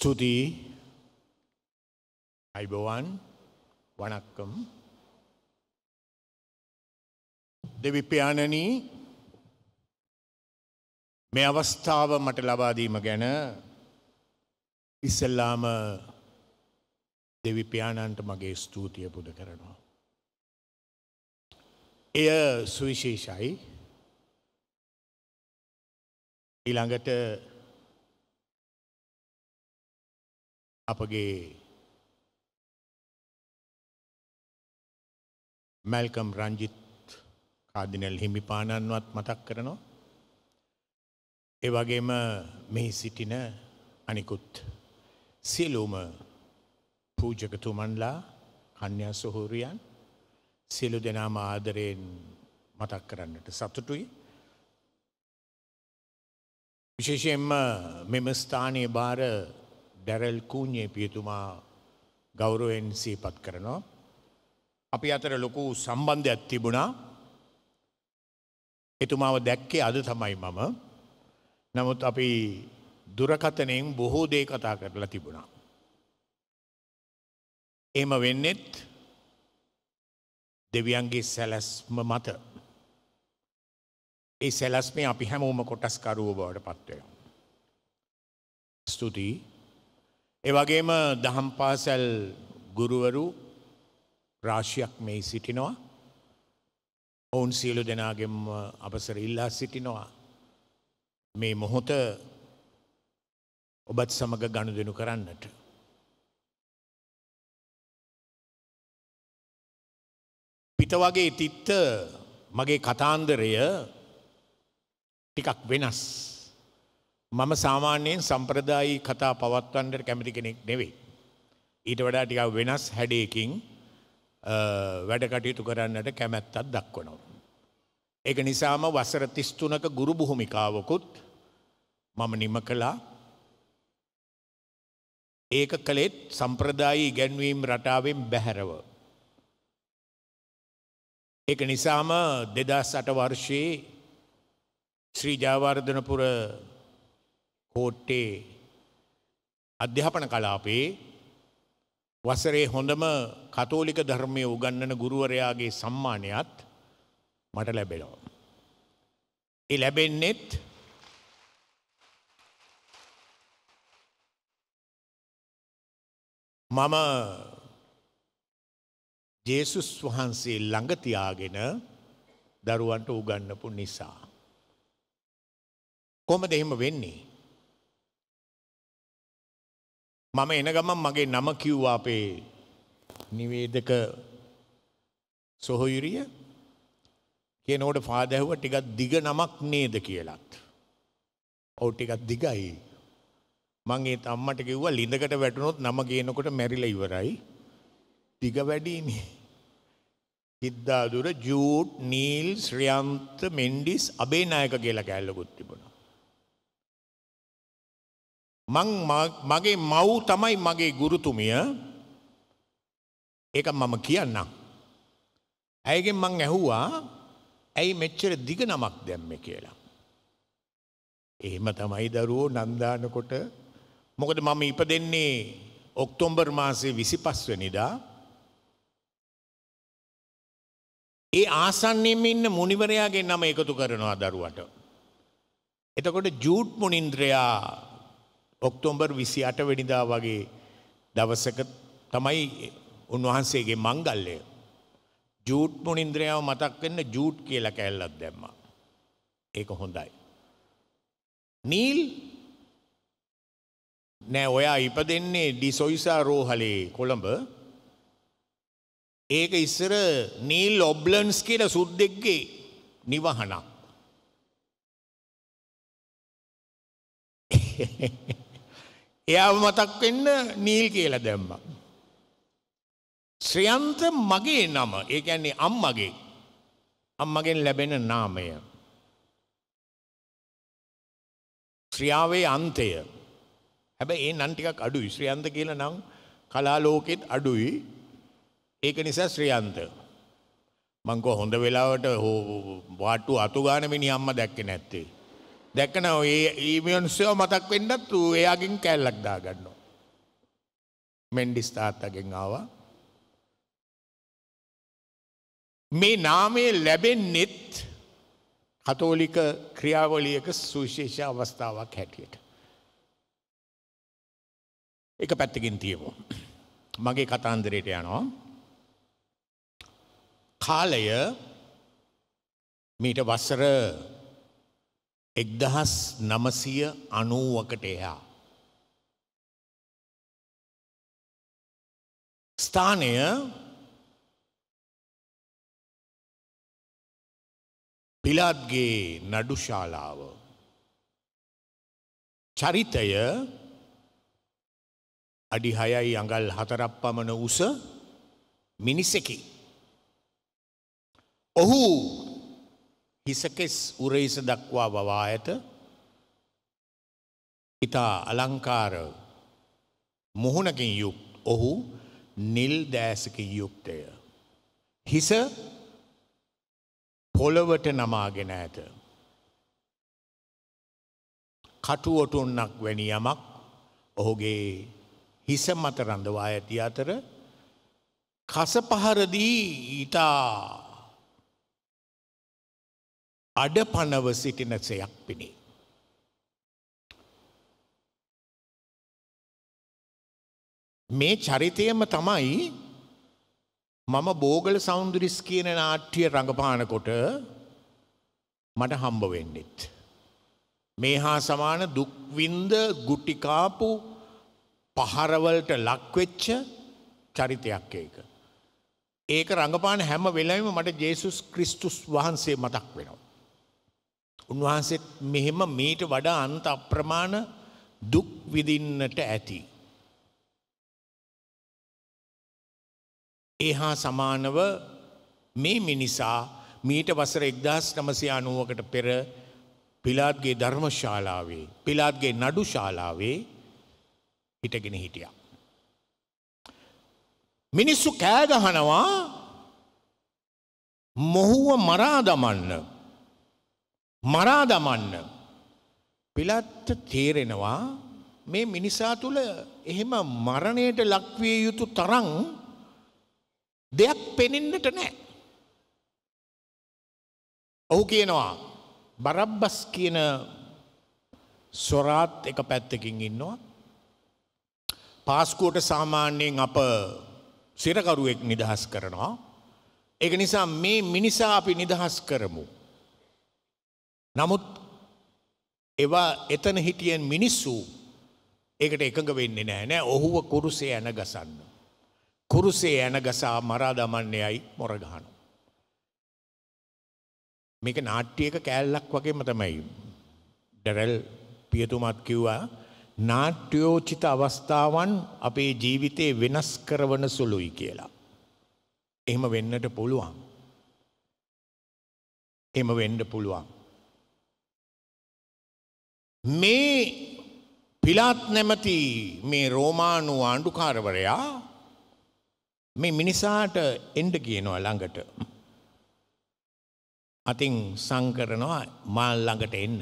ස්තුතියි අයිබෝවන් වනක්කම් දෙවිපාණනී මේ අවස්ථාව මට ලබාදීම ගැන ඉස්සල්ලාම දෙවිපාණන්ට මගේ ස්තුතිය පුද කරනවා. එය සුවිශේෂයි ඊළඟට අපගේ මැල්කම් රංජිත් කාදිනල් හිමිපාණන්වත් මතක් කරනවා. එවගේම මෙහි සිටින අනිකුත් සියලූම පූජකතුමන්ලා කන්‍යා සොහෝරියන් සියලු දෙනාම ආදරයෙන් මතක් කරන්නට සතුටුයි. විශේෂයෙන්ම මෙම ස්ථානය භාර ඩැරල් කූඥේ පියතුමා ගෞරුවෙන් සීපත් කරනවා. අපි අතර ලොකු සම්බන්ධයක් තිබුණා එතුමාව දැක්කේ අද තමයි මම නමුත් අපි දුරකතනයෙන් බොහෝ දේ කතා කරලා තිබුණා. එම වෙන්නෙත් දෙවියන්ගේ සැලැස්ම මත ඒ සැලැස්මේ අපි හැමෝම කොටස්කරුව බවට පත්වය. ස්තුතියි ඒ වගේම දහම් පාසැල් ගුරුවරු රාශියක් මේ සිටිනවා. ඔවුන් සියලු දෙනාගෙම අපසර ඉල්ලා සිටිනවා. මේ මොහොත ඔබත් සමඟ ගණු දෙනු කරන්නට. පිට වගේ තිත්ත මගේ කතාන්දරය ටිකක් වෙනස්. මම සාමාන්‍යයෙන් සම්ප්‍රදායි කතා පවත්වන්නට කැමති කෙනෙක් නෙවෙයි. ඊට වඩා ටිකක් වෙනස් හැඩයකින් වැඩ කටයුතු කරන්නට කැමැත්තත් දක්වනවා. ඒක නිසාම වසර 33ක ගුරු භූමිකාවකුත් මම නිම කළා. ඒක කළෙත් සම්ප්‍රදායි ඉගැන්වීම් රටාවෙන් බැහැරව. ඒක නිසාම 2008 වර්ෂයේ ශ්‍රී ජයවර්ධනපුර කෝට්ටේ අධ්‍යාපන කලාපේ වසරේ හොඳම කතෝලික ධර්මය උගන්නන ගුරුවරයාගේ සම්මානයත් මට ලැබෙනවා. එ ලැබෙන්නෙත් මම ජේසුස් වහන්සේ ළඟතියාගෙන දරුවන්ට උගන්නපු නිසා. කොම දෙහෙම වෙන්නේ. මම එන ගමන් මගේ නම කිව්වා අපේ නිවේදක සොහොයුරිය කියනෝට පාදැහුව ටිකක් දිග නමක් නේද කියලත්. ඔවු ටිකක් දිගයි. මංගේ අම්මට කිව්ව ලිඳකට වැටනොත් නම ගේනකොට මැරිල ඉවරයි. දිග වැඩීමේ. හිද්දාදුර ජූට් නීල් ශ්‍රියන්ත මෙන්ඩිස් අබේ නායක කියලා කෑල්ලකුත් තිබුණා. මං මගේ මව් තමයි මගේ ගුරුතුමිය ඒක මම කියන්නම්. ඇයගෙන් මං ඇහුවා ඇයි මෙච්චර දිග නමක් දැම්ම කියලා. එහෙම තමයි දරුවෝ නන්දානකොට මොකද මම ඉප දෙන්නේ ඔක්තෝම්බර් මාසේ විසි පස්වනිදා ඒ ආසන්නයම ඉන්න මුනිවරයාගේ නම එකතු කරනවා දරුවට. එතකොට ජූට් මුනින්ද්‍රයා ඔක්තෝම්බර් විසි අට වෙනිදා වගේ දවසක තමයි උන්වහන්සේගේ මංගල්ලය. ජූට් මුනින්ද්‍රයාව මතක් වෙන්න ජූට් කියලා කැල්ලක් දැම්මා. ඒක හොඳයි. නීල් නෑ ඔයා ඉපදෙන්නේ ඩිසොයිසා රෝහලේ කොළඹ. ඒක ඉස්සර නීල් ඔබ්ලන්ස් කියලා සුද්දෙක්ගේ නිවහනක්. එයාව මතක් වෙන්න නීල් කියලා දැම්මා. ශ්‍රයන්ත මගේ නම. ඒ කියන්නේ අම්මගේ. අම්මගෙන් ලැබෙන නාමය. ක්‍රියාවේ අන්තය. හැබැයි ඒ නම් ටිකක් අඩුයි. ශ්‍රයන්ත කියලා නම් කලා ලෝකෙත් අඩුයි. ඒක නිසා ශ්‍රයන්ත. මං කො හොඳ වෙලාවට වාට්ටු අතු ගාන මිනිහ අම්මා දැක්කේ නැත්තේ. දැකනව ඒ ඊමියන්සයෝ මතක් වෙන්නත් වූ එයාගෙන් කැල්ලක් දාගන්නවා. මෙන්ඩිස් තාත්තගෙන් ආවා. මේ නාමය ලැබෙන්නෙත් කතෝලික ක්‍රියාවලියක සුවිශේෂ අවස්ථාවක් හැටියට. එක පැත්තකින් තියමු. මගේ කතාන්දරයට යනවා. කාලය මීට වසර එක්දහස් නමසය අනුවකට එහා. ස්ථානය පිලාත්ගේ නඩුශාලාව. චරිතය අඩි හයයි අඟල් හතරක් පමණ උස මිනිසකි. ඔහු හිසකෙස් උරේස දක්වා වවා ඇත ඉතා අලංකාර මුහුණකින් යුක් ඔහු නිල් දෑසක යුක්තය. හිස පොළොවට නමාගෙන ඇත. කටුවොටුන්නක් වැනි යමක් ඔහුගේ හිස මත රඳවා ඇති අතර කස පහරදී ඉතා අඩ පනව සිටින සයක් පිණේ. මේ චරිතයම තමයි මම බෝගල සෞන්දුරිස් කියන නාට්‍යිය රඟපානකොට මට හම්බ වෙන්නෙත්. මේ හා සමාන දුක්වින්ද ගුටිකාපු පහරවලට ලක්වෙච්ච චරිතයක් ඒක. ඒක රඟපාන හැම වෙලයිම මට ජේසුස් ක්‍රිස්තුස් වහන්සේ මතක් වෙනවා. උන්වහන්සේත් මෙහෙම මීට වඩා අන්ත අප්‍රමාණ දුක් විඳින්නට ඇති. එහා සමානව මේ මිනිසා මීට වසර 1990කට පෙර පිලාත්ගේ ධර්මශාලාවේ පිලාත්ගේ නඩු ශාලාවේ හිටගෙන හිටියා. මිනිස්සු කෑ ගහනවා මොහුව මරා දමන්න මරා දමන්න පිලත්ත තේරෙනවා මේ මිනිසා තුළ එහෙම මරණයට ලක්විය යුතු තරං දෙයක් පෙනෙන්නට නෑ. ඔහු කියනවා බරබ්බස් කියන ස්වරාත් එක පැත්තකින් ඉන්නවා. පාස්කෝට සාමාන්‍යයෙන් අප සිරකරුවෙක් නිදහස් කරනවා. එක නිසා මේ මිනිසා අපි නිදහස් කරමු. නමුත් එවා එතන හිටියෙන් මිනිස්සු ඒකට එකඟ වෙන්නේ නෑ නෑ ඔහුව කුරුසේ ඇන ගසන්න. කුරුසේ ඇන ගසා මරා දමන්නේයයි මොරගහනු. මේක නාට්‍යයක කෑල්ලක් වගේම තමයි. ඩැරැල් පියතුමත් කිව්වා නාට්‍යෝචිත අවස්ථාවන් අපේ ජීවිතයේ වෙනස් කරවන සුළුයි කියලා. එහෙම වෙන්නට පුළුවන්. එම වෙන්ඩ පුළුවන්. මේ පිලාත් නැමති මේ රෝමානු ආණ්ඩුකාරවරයා මේ මිනිසාට එන්ඩ කියනවා ළඟට. අතින් සංකරනවා මාල් ළඟට එන්න.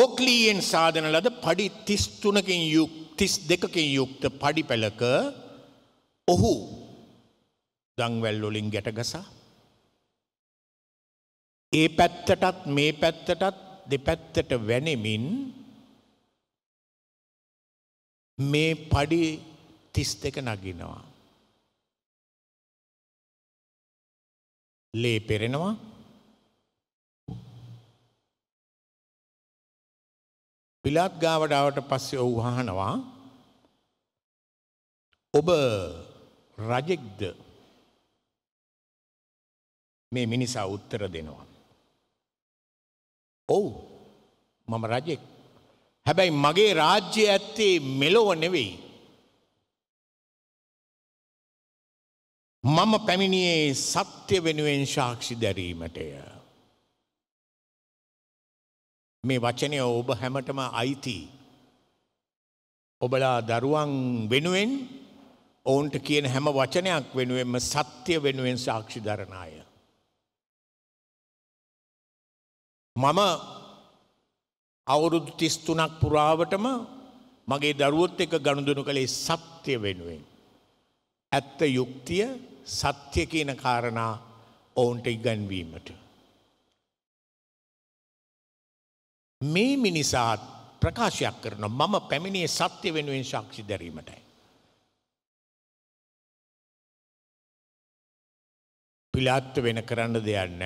ඕක්ලීයෙන් සාධන ලද පඩි තිස්තුනකින් යුක් තිස් දෙකකින් යුක්ත පඩි පැලක ඔහු දංවැල්ලොලින් ගැටගසා ඒ පැත්තටත් මේ පැත්තටත් දෙපැත්තට වැනෙමින් මේ පඩි තිස් දෙක නගිනවා. ලේ පෙරෙනවා පිලාත් ගාවඩාවට පස්සේ ඔව් අහනවා ඔබ රජෙක්ද මේ මිනිසා උත්තර දෙනවා ඔව් මම රජෙක් හැබැයි මගේ රාජ්‍ය ඇත්තේ මෙලොව නෙවෙයි. මම පැමිණියේ සත්‍ය වෙනුවෙන් ශාක්ෂි දැරීමටය. මේ වචනය ඔබ හැමටම අයිති. ඔබලා දරුවන් වෙනුවෙන් ඔවුන්ට කියන හැම වචනයක් වෙනුවෙන්ම සත්‍ය වෙනුවෙන් සාක්ෂි දරණය. මම අවුරුදු තිස්තුනක් පුරාවටම මගේ දරුවොත් එක ගණුදුනු කළේ සත්‍යය වෙනුවෙන්. ඇත්ත යුක්තිය සත්‍ය කියන කාරණා ඔවුන්ට ඉගැන්වීමට. මේ මිනිසාත් ප්‍රකාශයක් කරන මම පැමිණේ සත්‍ය වෙනුවෙන් ශක්ෂි දැරීමටයි. පිලාත්ත වෙන කරන්න දෙයන්න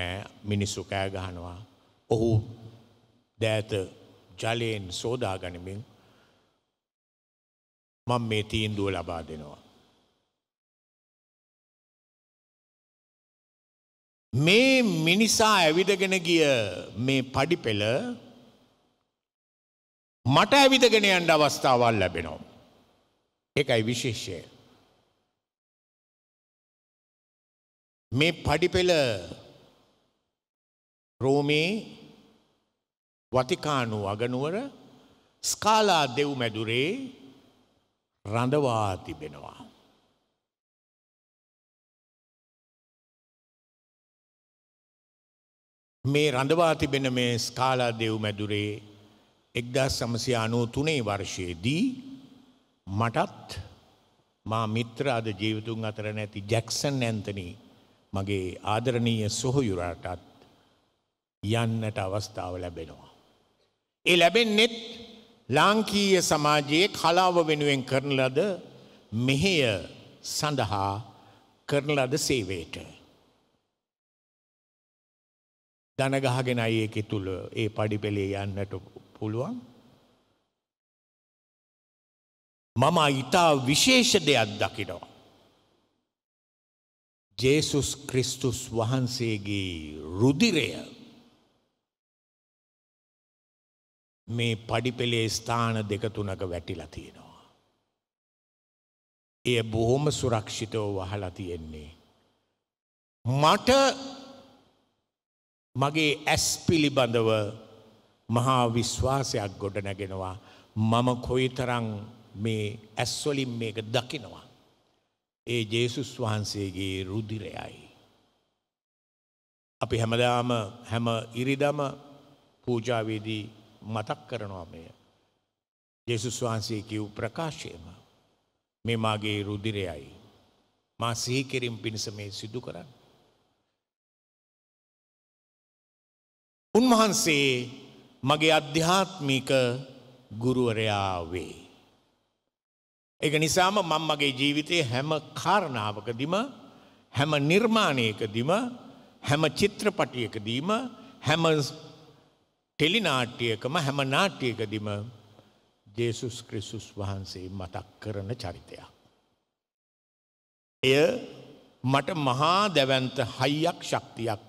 මිනිස්සු කෑ ගහනවා ඔහු දෑත ජලයෙන් සෝදා ගනිමින් මං මේ තීන්දුව ලබා දෙනවා. මේ මිනිසා ඇවිදගෙන ගිය මේ පඩිපෙළ මට ඇවිදගෙන යන්ඩ අවස්ථාවල් ලැබෙනවා. එකයි විශේෂය. මේ පඩිපෙළ රෝමේ වතිකානු අගනුවර ස්කාලා දෙව් මැදුරේ රඳවා තිබෙනවා. මේ රඳවා තිබෙන මේ ස්කාලා දෙව් මැදුරේ එක්දා සමසය අනූ තුනේ වර්ෂයේදී මටත් මා මිත්‍ර අද ජීවිතුන් අතර නැති ජැක්සන් ඇන්තනී මගේ ආදරණීය සොහොයුරාටත් යන්නට අවස්ථාව ලැබෙනවා. ඒ ලැබෙන්නෙත් ලාංකීය සමාජයේ කලාව වෙනුවෙන් කරන ලද මෙහෙය සඳහා කරන ලද සේවයට. දනගහගෙන අයි එක තුළ ඒ පඩිපෙළේ යන්නට පුළුවන්. මම ඉතා විශේෂ දෙයක් දකිනවා. ජේසුස් ක්‍රිස්තුස් වහන්සේගේ රුදිරය මේ පඩිපෙළේ ස්ථාන දෙක තුනක වැටිලා තියෙනවා. එය බොහොම සුරක්ෂිතව වහලා තියෙන්නේ. මට මගේ ඇස් පිළිබඳව මහා විශ්වාසයක් ගොඩ නැගෙනවා මම කොයිතරං මේ ඇස්වලින් මේක දකිනවා. ඒ ජේසුස් වහන්සේගේ රුදිරයයි. අපි හැමදාම හැම ඉරිදම පූජාවේදී මතක් කරනවා මෙය. ජෙසුස් වහන්සේ කිව් ප්‍රකාශයම මේ මාගේ රුදිරයයි. මා සීකෙරින් පිණිස මේ සිදු කරන්න. උන්වහන්සේ මගේ අධ්‍යාත්මික ගුරුවරයා වේ. ඒක නිසාම මං මගේ ජීවිතයේ හැම කාරණාවකදිම හැම නිර්මාණයකදිම හැම චිත්‍රපටියකදීම හැම ටෙලිනාට්‍යකම හැම නාට්‍යකදිම ජේසුස් ක්‍රිසුස් වහන්සේ මතක් කරන චරිතයක්. එය මට මහා දැවන්ත හයියක් ශක්තියක්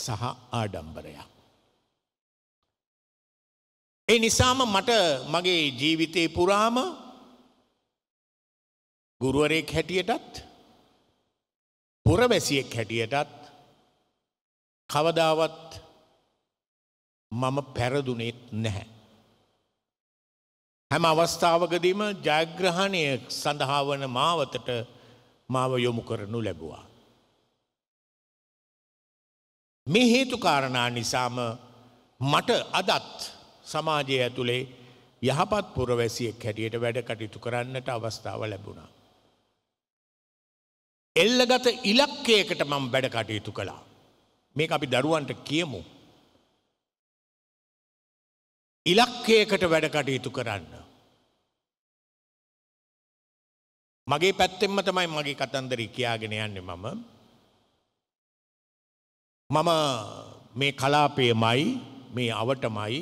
සහ ආඩම්බරයක්. ඒ නිසාම මට මගේ ජීවිතය පුරාම ගුරුවරයෙක් හැටියටත් පුරවැසියෙක් හැටියටත් කවදාවත් මම පැරදුනෙත් නැහැ. හැම අවස්ථාවකදීම ජයග්‍රහණය සඳහා වන මාවතට මාව යොමු කරනු ලැබවා. මේ හේතුකාරණා නිසාම මට අදත් සමාජය ඇතුළේ යහපත් පුරවැසියෙක් හැටියට වැඩ කටයුතු කරන්නට අවස්ථාව ලැබුණා. එල්ලගත ඉලක්කයකට මම වැඩ කටයුතු කළා. මේක අපි දරුවන්ට කියමු. ඉලක්කයකට වැඩ කටයුතු කරන්න. මගේ පැත්තෙම තමයි මගේ කතන්දර කියාගෙන යන්නේ මම. මම මේ කලාපයමයි මේ අවටමයි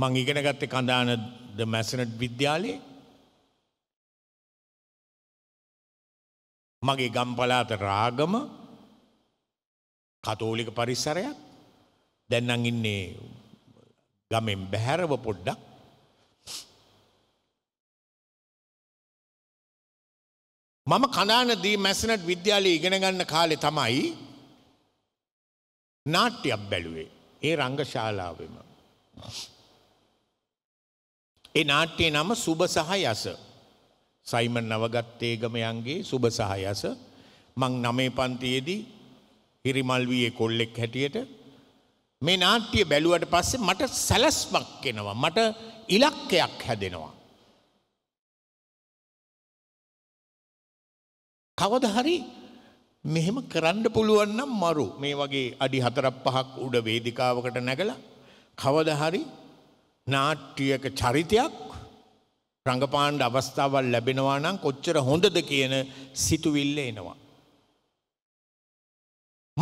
මං ඉගෙන ගත්තේ කඳානද මැසනට් විද්‍යාලේ මගේ ගම්පලාත රාගම කතෝලික පරිසරයක් දැන් නම් ඉන්නේ ගමෙන් බැහැරව පොඩ්ඩක් මම කනානදී මැසනට් විද්‍යාලයේ ඉගෙන ගන්න කාලේ තමයි නාට්‍යයක් බැලුවේ ඒ රංගශාලාවෙම ඒ නාට්‍යයේ නම සුබ සහ යස සයිමන් නවගත්තේගමයන්ගේ සුබ සහ යස මං නමේ පන්තියේදී හිරිමල්වියේ කොල්ලෙක් හැටියට මේ නාට්‍ය බැලුවට පස්සේ මට සැලස්මක් එනවා. මට ඉලක්කයක් හැදෙනවා. කවද හරි මෙහෙම කරන්න පුළුවන් නම් මරු මේ වගේ අඩි 4ක් 5ක් උඩ වේදිකාවකට නැගලා කවද හරි නාට්‍යයක චරිතයක් රඟපාන්න අවස්ථාවක් ලැබෙනවා නම් කොච්චර හොඳද කියන සිතුවිල්ල එනවා.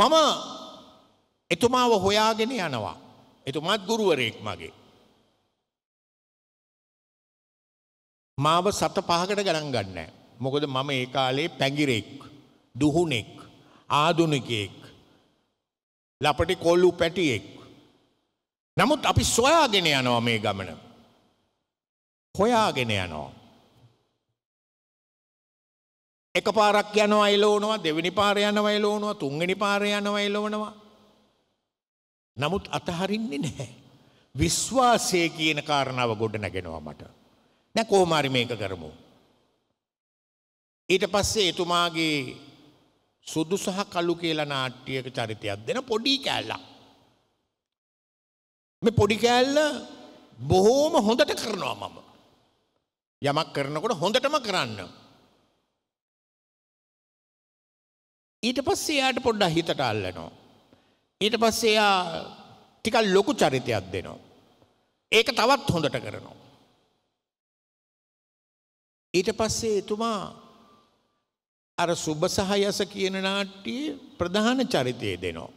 මම එතුමාව හොයාගෙන යනවා. එතුමාත් ගුරුවරයෙක් මගේ. මාව සත පහකට ගණන් ගන්නෑ. මොකද මම ඒ කාලේ පැංගිරෙක්, දුහුණෙක්, ආදුනිකයෙක්, ලපටි කොල්ලු පැටියෙක්. නමුත් අපි සොයාගෙන යනවා මේ ගමන. හොයාගෙන යනවා. එක පාරක් යනවා එලෝනවා දෙවෙනි පාර යනවා එලෝනවා තුන්වෙනි පාර යනවා එලෝනවා නමුත් අතහරින්නේ නැහැ. විශ්වාසය කියන කාරණාව ගොඩ නැගෙනවා මට. දැන් කොහොම හරි මේක කරමු. ඊට පස්සේ එතුමාගේ සුදු සහ කළු කියලා නාට්‍යයක චරිතයක් දෙන පොඩි කෑල්ලක්. මේ පොඩි කෑල්ල බොහෝම හොඳට කරනවා මම. යමක් කරනකොට හොඳටම කරන්න. ඊට පස්සේ එයාට පොඩ්ඩක් හිතට අල්ලනවා. ඊට පස්සේ එයා ටිකක් ලොකු චරිතයක් දෙනවා. ඒක තවත් හොඳට කරනවා. ඊට පස්සේ එතුමා අර සුබසහයස කියන නාට්‍යයේ ප්‍රධාන චරිතය දෙනවා.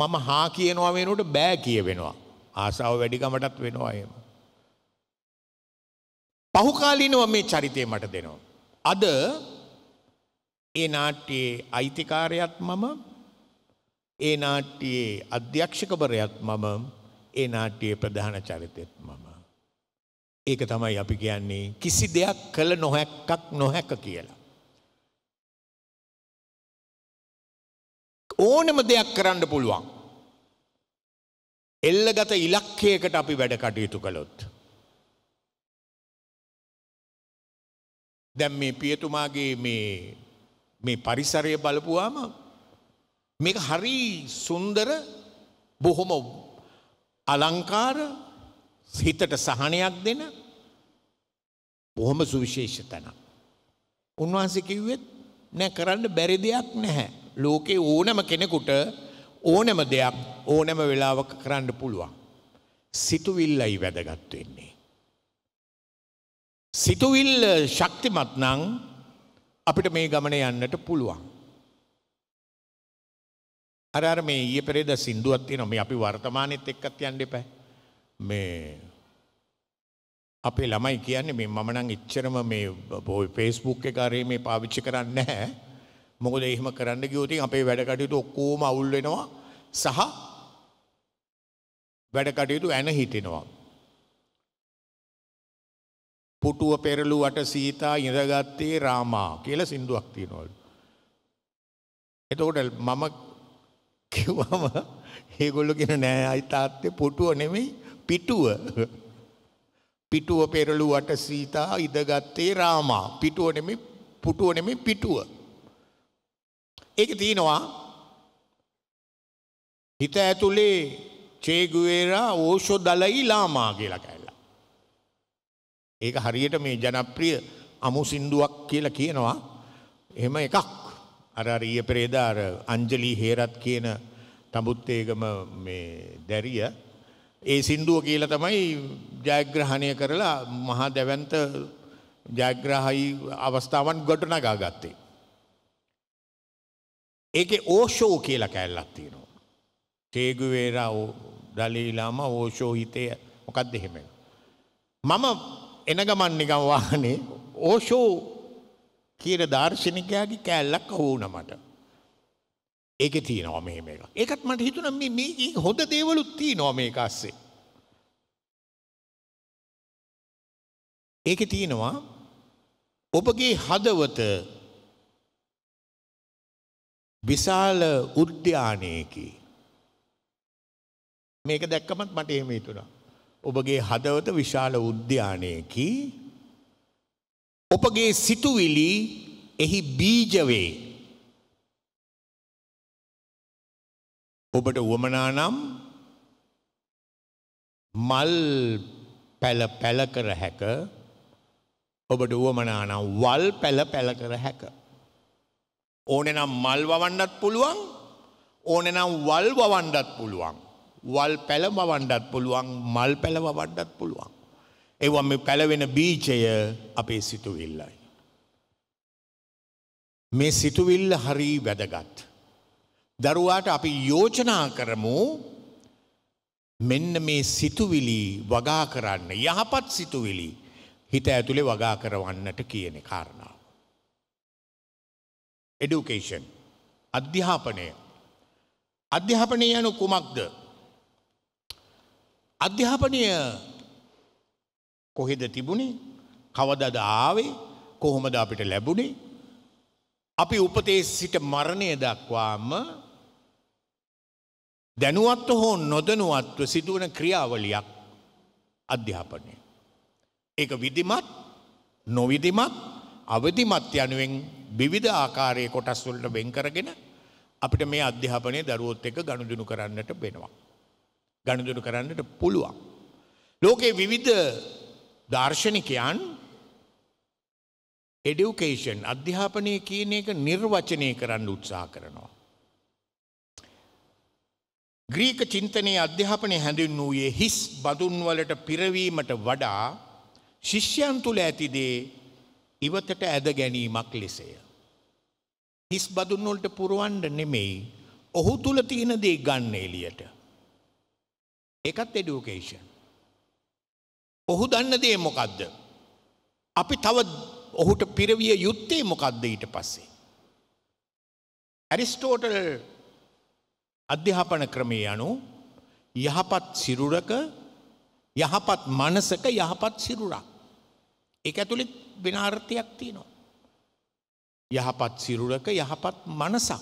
මම හා කියනවා වෙනුවට බෑ කියවෙනවා. ආසාව වැඩිකමටත් වෙනවා එහෙම. පහුකාලීනව මේ චරිතය මට දෙනවා. අද ඒ නාට්‍යයේ අයිතිකාරයත් මම ඒ නාට්‍යයේ අධ්‍යක්ෂකවරයත් මම ඒ නාට්‍යයේ ප්‍රධාන චරිතෙත් මම. ඒක තමයි අපි කියන්නේ කිසි දෙයක් කළ නොහැක්කක් නොහැක කියලා. ඕනම දෙයක් කරන්න පුළුවන්. එල්ලගත ඉලක්කයකට අපි වැඩ කටයුතු කළොත්. දැන් මේ පියතුමාගේ මේ මේ පරිසරය බලපුවාම මේක හරි සුන්දර බොහොම අලංකාර හිතට සහනයක් දෙන බොහොම සුවිශේෂ තැනක්. උන්වහන්සේ කිව්වෙත් නෑ කරන්න බැරි දෙයක් නැහැ. ලෝකේ ඕනම කෙනෙකුට ඕනම දෙයක් ඕනම වෙලාවක කරන්න පුළුවන්. සිතුවිල්ලයි වැදගත් වෙන්නේ. සිතුවිල්ල ශක්තිමත් නම් අපිට මේ ගමන යන්නට පුළුවන්. අර අර මේ ඊයේ පෙරේද සින්දුවක් තියෙනවා මේ අපි වර්තමානෙත් එක්කත් යන්න එපා. මේ අපේ ළමයි කියන්නේ මේ මම නම් එච්චරම මේ Facebook එක හරි මේ පාවිච්චි කරන්නේ නැහැ. මොකද එහෙම කරන්න ගියොත් අපේ වැඩ කටයුතු ඔක්කොම අවුල් වෙනවා සහ වැඩ කටයුතු ඇන හිටිනවා. පුටුව පෙරළුවට සීතා ඉඳගත්තේ රාමා කියලා සින්දුවක් තියෙනවලු. එතකොට මම කිව්වම ඒගොල්ලෝ කියන නෑ අයි තාත්තේ පුටුව නෙමෙයි පිටුව. පිටුව පෙරළුවට සීතා ඉඳගත්තේ රාමා. පිටුව නෙමෙයි පුටුව නෙමෙයි පිටුව. ඒකේ තියෙනවා හිත ඇතුලේ චේගුවේරා ඕෂෝ දලයි ලාමා කියලා කැල්ලා. ඒක හරියට මේ ජනප්‍රිය අමු සින්දුවක් කියලා කියනවා. එහෙම එකක් අර අර ඊයේ පෙරේදා අර අංජලි හේරත් කියන තඹුත්තේගම මේ දැරිය ඒ සින්දුව කියලා තමයි ජයග්‍රහණය කරලා මහා දැවැන්ත ජයග්‍රහයි අවස්ථාවන් ගොඩනගා ගත්තේ. ඒකේ ඕෂෝ කියලා කැල්ලක් තියෙනවා. චේගුවේරා දලීලාම ඕෂෝ හිතේ මොකක්ද එහෙම. මම එන ගමන් නිකම් වාහනේ ඕෂෝ කියන දාර්ශනිකයාගේ කෑල්ලක් හෝන මට. ඒක තියනවා මෙහෙම එක. ඒකත් මට හිතුන මේ හොඳ දේවලුත් තියනවා මේක අස්සේ. ඒක තියෙනවා ඔබගේ හදවත විශාල උද්‍යානයකි. මේක දැක්කමත් මට එහෙම හිතුණා. ඔබගේ හදවත විශාල උද්‍යානයකි ඔබගේ සිතුවිලි එහි බීජවේ. ඔබට වුවමනානම් මල් පැල පැල කර හැක ඔබට වුවමනානම් වල් පැල පැල කර හැක. ඕනෙනම් මල් වවන්නත් පුළුවන් ඕනෙනම් වල් වවන්ඩත් පුළුවන්. වල් පැළ වවන්ඩත් පුළුවන් මල් පැළ වවන්ඩත් පුළුවන්. ඒවම පැලවෙන බීජය අපේ සිතුවිල්ලයි. මේ සිතුවිල්ල හරි වැදගත්. දරුවාට අපි යෝජනා කරමු මෙන්න මේ සිතුවිලි වගා කරන්න යහපත් සිතුවිලි හිත ඇතුළේ වගා කරවන්නට කියන කාරණාව. එඩුකේෂන් අධ්‍යාපනය අධ්‍යාපනය යනු කුමක්ද. අධ්‍යාපනය කොහෙද තිබුණේ කවදද ආවේ කොහොමද අපිට ලැබුණේ අපි උපතේ සිට මරණය දක්වාම දැනුවත්ව හෝ නොදනුවත්ව සිදුවන ක්‍රියාවලියක් අධ්‍යාපනය. ඒක විදිමත් නොවිදිමත් අවධිමත් යනුවෙන් විවිධ ආකාරය කොටස්වලට වෙන්කරගෙන අපිට මේ අධ්‍යාපනය දරුවොත් එක ගණුදුනු කරන්නට වෙනවා. ගණුදුනු කරන්නට පුළුවන්. ලෝකයේ විවිධ දර්ශනිකයන් එඩියුකේෂන් අධ්‍යාපනය කියන එක නිර්වචනය කරන්න උත්සා කරනවා. ග්‍රීක චින්තනයේ අධ්‍යාපනය හැඳින් වූයේ හිස් බදුන්වලට පිරවීමට වඩා ශිෂ්‍යන් තුළ ඇතිදේ ඉවතට ඇද ගැනීමක් ලෙසය. හිස් බදුන්වලට පුරුවන්ඩ නෙමෙයි ඔහු තුළ තියෙනදේ ගන්න එලියට. එකත් එඩියුකේෂන්. ඔහු දන්න දේ මොකක්ද. අපි තව ඔහුට පිරවිය යුත්තේ මොකක්ද ඊට පස්සේ. ඇරිස්ටෝටල් අධ්‍යාපන ක්‍රමය අනු යහපත් සිරුරක යහපත් මනසක යහපත් සිරුරක්. එක ඇතුළි වෙනාර්ථයක් තියනවා. යහපත් සිරුරක යහපත් මනසක්.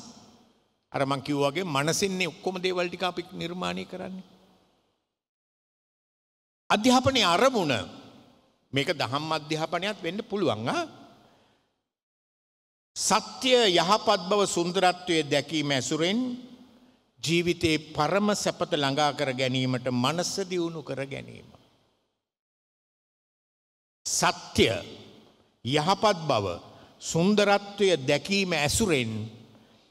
අරමංකිව්වාගේ මනසින්නේ ඔක්කොම දේවල්ටික අපික් නිර්මාණය කරන්නේ. අධ්‍යාපනයේ අරමුණ මේක දහම් අධ්‍යාපනයත් වෙන්න පුළුවන් ආ සත්‍ය යහපත් බව සුන්දරත්වයේ දැකීම ඇසුරෙන් ජීවිතේ පරම සැපත ළඟා කර ගැනීමට මනස දියුණු කර ගැනීම සත්‍ය යහපත් බව සුන්දරත්වය දැකීම ඇසුරෙන්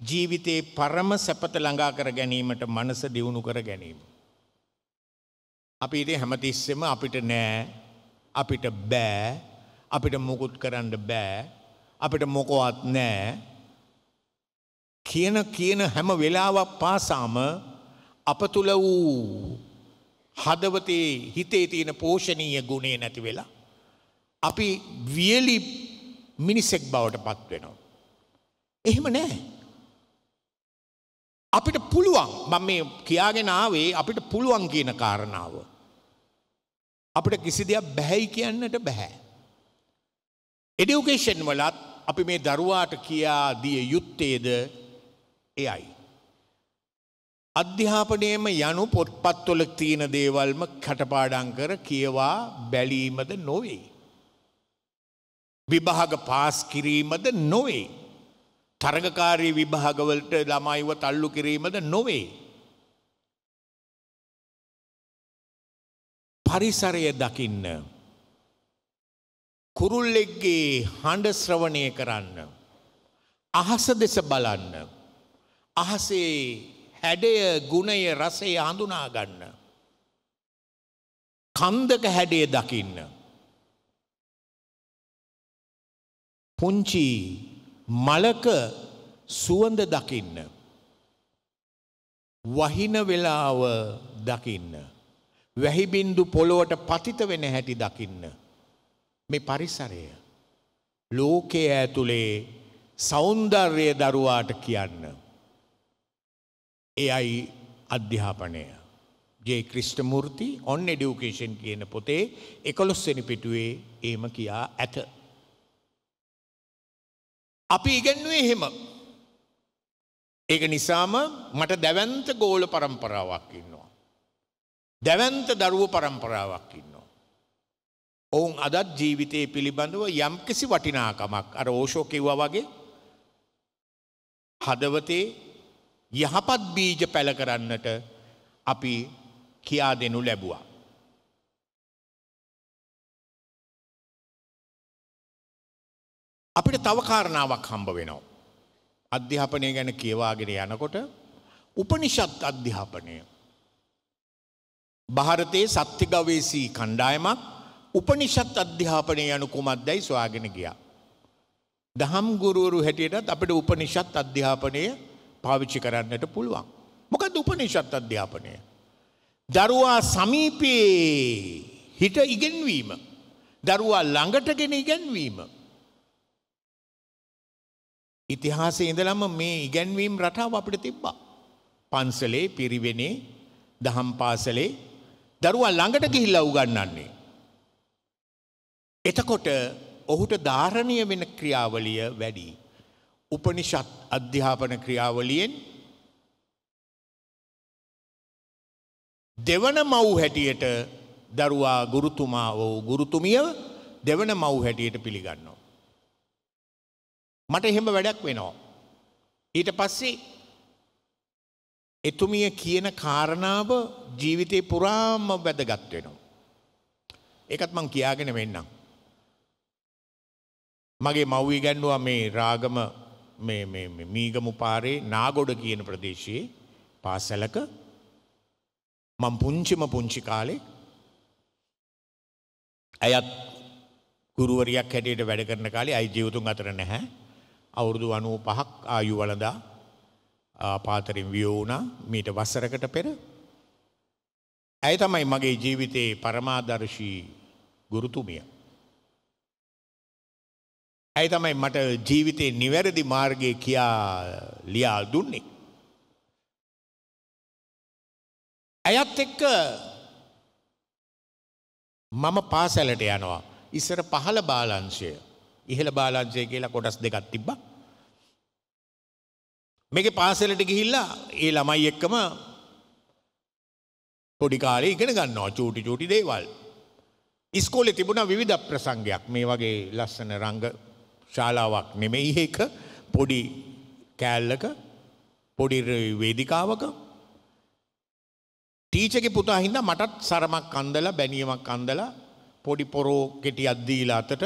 ජීවිතේ පරම සැපත ළඟා කර ගැනීමට මනස දියුණු කර ගැනීම අපි ඉතින් හැමතිස්සෙම අපිට නෑ අපිට බෑ අපිට මොකුත් කරන්න බෑ අපිට මොකවත් නෑ කියන කියන හැම වෙලාවක් පාසාම අප තුල වූ හදවතේ හිතේ තියෙන පෝෂණීය ගුණේ නැති වෙලා අපි වියලි මිනිසෙක් බවට පත් වෙනවා. එහෙම නෑ. අපිට පුළුවන් මම මේ කියාගෙන ආවේ අපිට පුළුවන් කියන කාරණාව. අපට කිසි දෙයක් බැහැයි කියන්නට බැහැ. එඩියුකේෂන් වලත් අපි මේ දරුවාට කියා දිය යුත්තේද එයයි. අධ්‍යාපනයම යනු පොත්පත්වොල තියෙන දේවල්ම කටපාඩංකර කියවා බැලීමද නොවෙයි. විභාග පාස් කිරීමද නොවේ. තරගකාරී විභාගවලට ළමයිව තල්ලු කිරීමද නොවේ. පරිසරය දකින්න. කුරුල්ලෙක්ගේ හඬ ශ්‍රවණය කරන්න. අහස දෙස බලන්න. අහසේ හැඩය ගුණය රසය හඳුනා ගන්න. කන්දක හැඩය දකින්න. පුංචි මලක සුවඳ දකින්න. වහින වෙලාව දකින්න. වැහිබින්දු පොළොවට පතිත වෙන හැටි දකින්න. මේ පරිසරය. ලෝකයේ ඇතුළේ සෞන්දර්ය දරුවාට කියන්න. එයයි අධ්‍යාපනය. J Krishnamurti on education කියන පොතේ එකොළොස්සෙනි පිටුවේ ඒම කියා ඇත. අපි ඉගැන්නුවේ හෙම. ඒක නිසාම මට දැවන්ත ගෝල පරම්පරාවක් ඉන්න. දැවන්ත දරුව පරම්පරාවක් ඉන්නවා. ඔවුන් අදත් ජීවිතයේ පිළිබඳව යම්කිසි වටිනාකමක් අර ඕෂෝ කිව්වා වගේ හදවතේ යහපත් බීජ පැල කරන්නට අපි කියා දෙනු ලැබුවා. අපිට තව කාරණාවක් හම්බ වෙනවා. අධ්‍යාපනය ගැන කියවාගෙන යනකොට උපනිෂත් අධ්‍යාපනය භාරතයේ සත්‍ය ගවේෂී කණ්ඩායමක් උපනිෂත් අධ්‍යාපනය යනු කුමක්දයි සොයාගෙන ගියා. දහම් ගුරුවරු හැටියටත් අපිට උපනිෂත් අධ්‍යාපනය පාවිච්චි කරන්නට පුළුවන්. මොකද උපනිෂත් අධ්‍යාපනය. දරුවා සමීපයේ හිට ඉගෙන්වීම. දරුවා ළඟටගෙන ඉගැන්වීම. ඉතිහාසේ ඉඳලම මේ ඉගැන්වීම් රටාව අපිට තිබ්බා. පන්සලේ පිරිවෙනේ දහම් පාසලේ දරුවා ළඟට ගිහිල්ලා උගන්වන්නේ. එතකොට ඔහුට ධාරණය වෙන ක්‍රියාවලිය වැඩි. උපනිෂත් අධ්‍යාපන ක්‍රියාවලියෙන් දෙවන මව් හැටියට දරුවා ගුරුතුමා වූ ගුරුතුමිය දෙවන මව් හැටියට පිළිගන්නවා. මට එහෙම වැඩක් වෙනවා. ඊට පස්සේ එතුමිය කියන කාරණාව ජීවිතේ පුරාම වැදගත් වෙනවා. ඒකත් මං කියාගෙන වෙන්නම්. මගේ මව්වි ගැන්නුවා මේ රාගම මේ මේ මේ මීගමු පාරේ නාගොඩ කියන ප්‍රදේශයේ පාසලක මම පුංචිම පුංචි කාලේ අයත් ගුරුවරියක් හැටියට වැඩ කරන කාලේ අයි ජීවතුන් අතර නැහැ. අවුරුදු 95ක් ආයු වළඳා පාතරින් වියෝනා මීට වසරකට පෙර. ඇය තමයි මගේ ජීවිතයේ පරමාදර්ශී ගුරුතුමිය. ඇයි තමයි මට ජීවිතයේ නිවැරදි මාර්ගය කියා ලියා දුන්නේ. ඇයත් එක්ක මම පාසැලට යනවා. ඉස්සර පහළ බාලංශය ඉහළ බාලංශය කියලා කොටස් දෙකත් තිබ්බා. මේකේ පාසලට ගිහිල්ලා ඒ ළමයි එක්කම පොඩි කාලේ ඉගෙන ගන්නවා චූටි චූටි දේවල්. ඉස්කෝලේ තිබුණා විවිධ ප්‍රසංගයක් මේ වගේ ලස්සන රංග ශාලාවක් නෙමෙයි ඒක පොඩි කෑල්ලක පොඩි වේදිකාවක ටීචගේ පුතා හින්දා මටත් සරමක් අන්දලා බැනියමක් අන්දලා පොඩි පොරෝ කෙටියක් දීලා අතට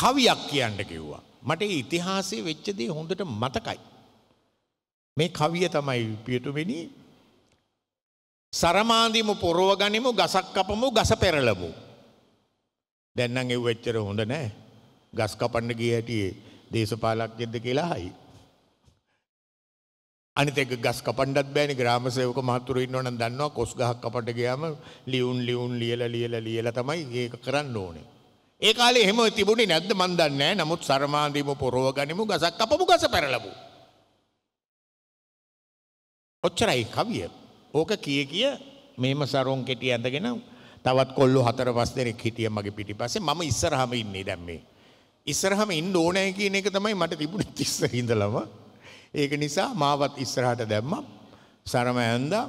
කවියක් කියන්න කිව්වා. මට ඒ ඉතිහාසයේ වෙච්ච දේ හොඳට මතකයි. මේ කවිය තමයි පියතුමෙනි සරමාන්දිමු පොරව ගනිමු ගසක් කපමු ගස පෙරලමු. දැන් නම් එව් එච්චර හොඳ නෑ. ගස් කපන්න ගිය හැටි දේශපාලකයෙක්ද කියලා හයි. අනිත් එක ගස් කපන්නත් බෑනේ ග්‍රාම සේවක මහතුරු ඉන්නව නම් දන්නවා කොස් ගහක් කපන්න ගියාම ලියුන් ලියුන් ලියලා ලියලා ලියලා තමයි ඒක කරන්න ඕනේ. ඒ කාලේ එහෙම තිබුණේ නැද්ද මන් දන්නේ නෑ. නමුත් සරමාන්දිමු පොරව ගනිමු ගසක් කපමු ගස පෙරලමු. ඔච්චරයි කවිය. ඕක කිය කිය මේම සරෝන් කෙටි ඇඳගෙන තවත් කොල්ලෝ හතර පස් දෙනෙක් හිටියා මගේ පිටිපස්සේ මම ඉස්සරහම ඉන්නේ දැන් මේ. ඉස්සරහම ඉන්න ඕනේ කියන එක තමයි මට තිබුණේ ඉස්සර ඉඳලම. ඒක නිසා මාවත් ඉස්සරහට දැම්මා. සරම ඇඳා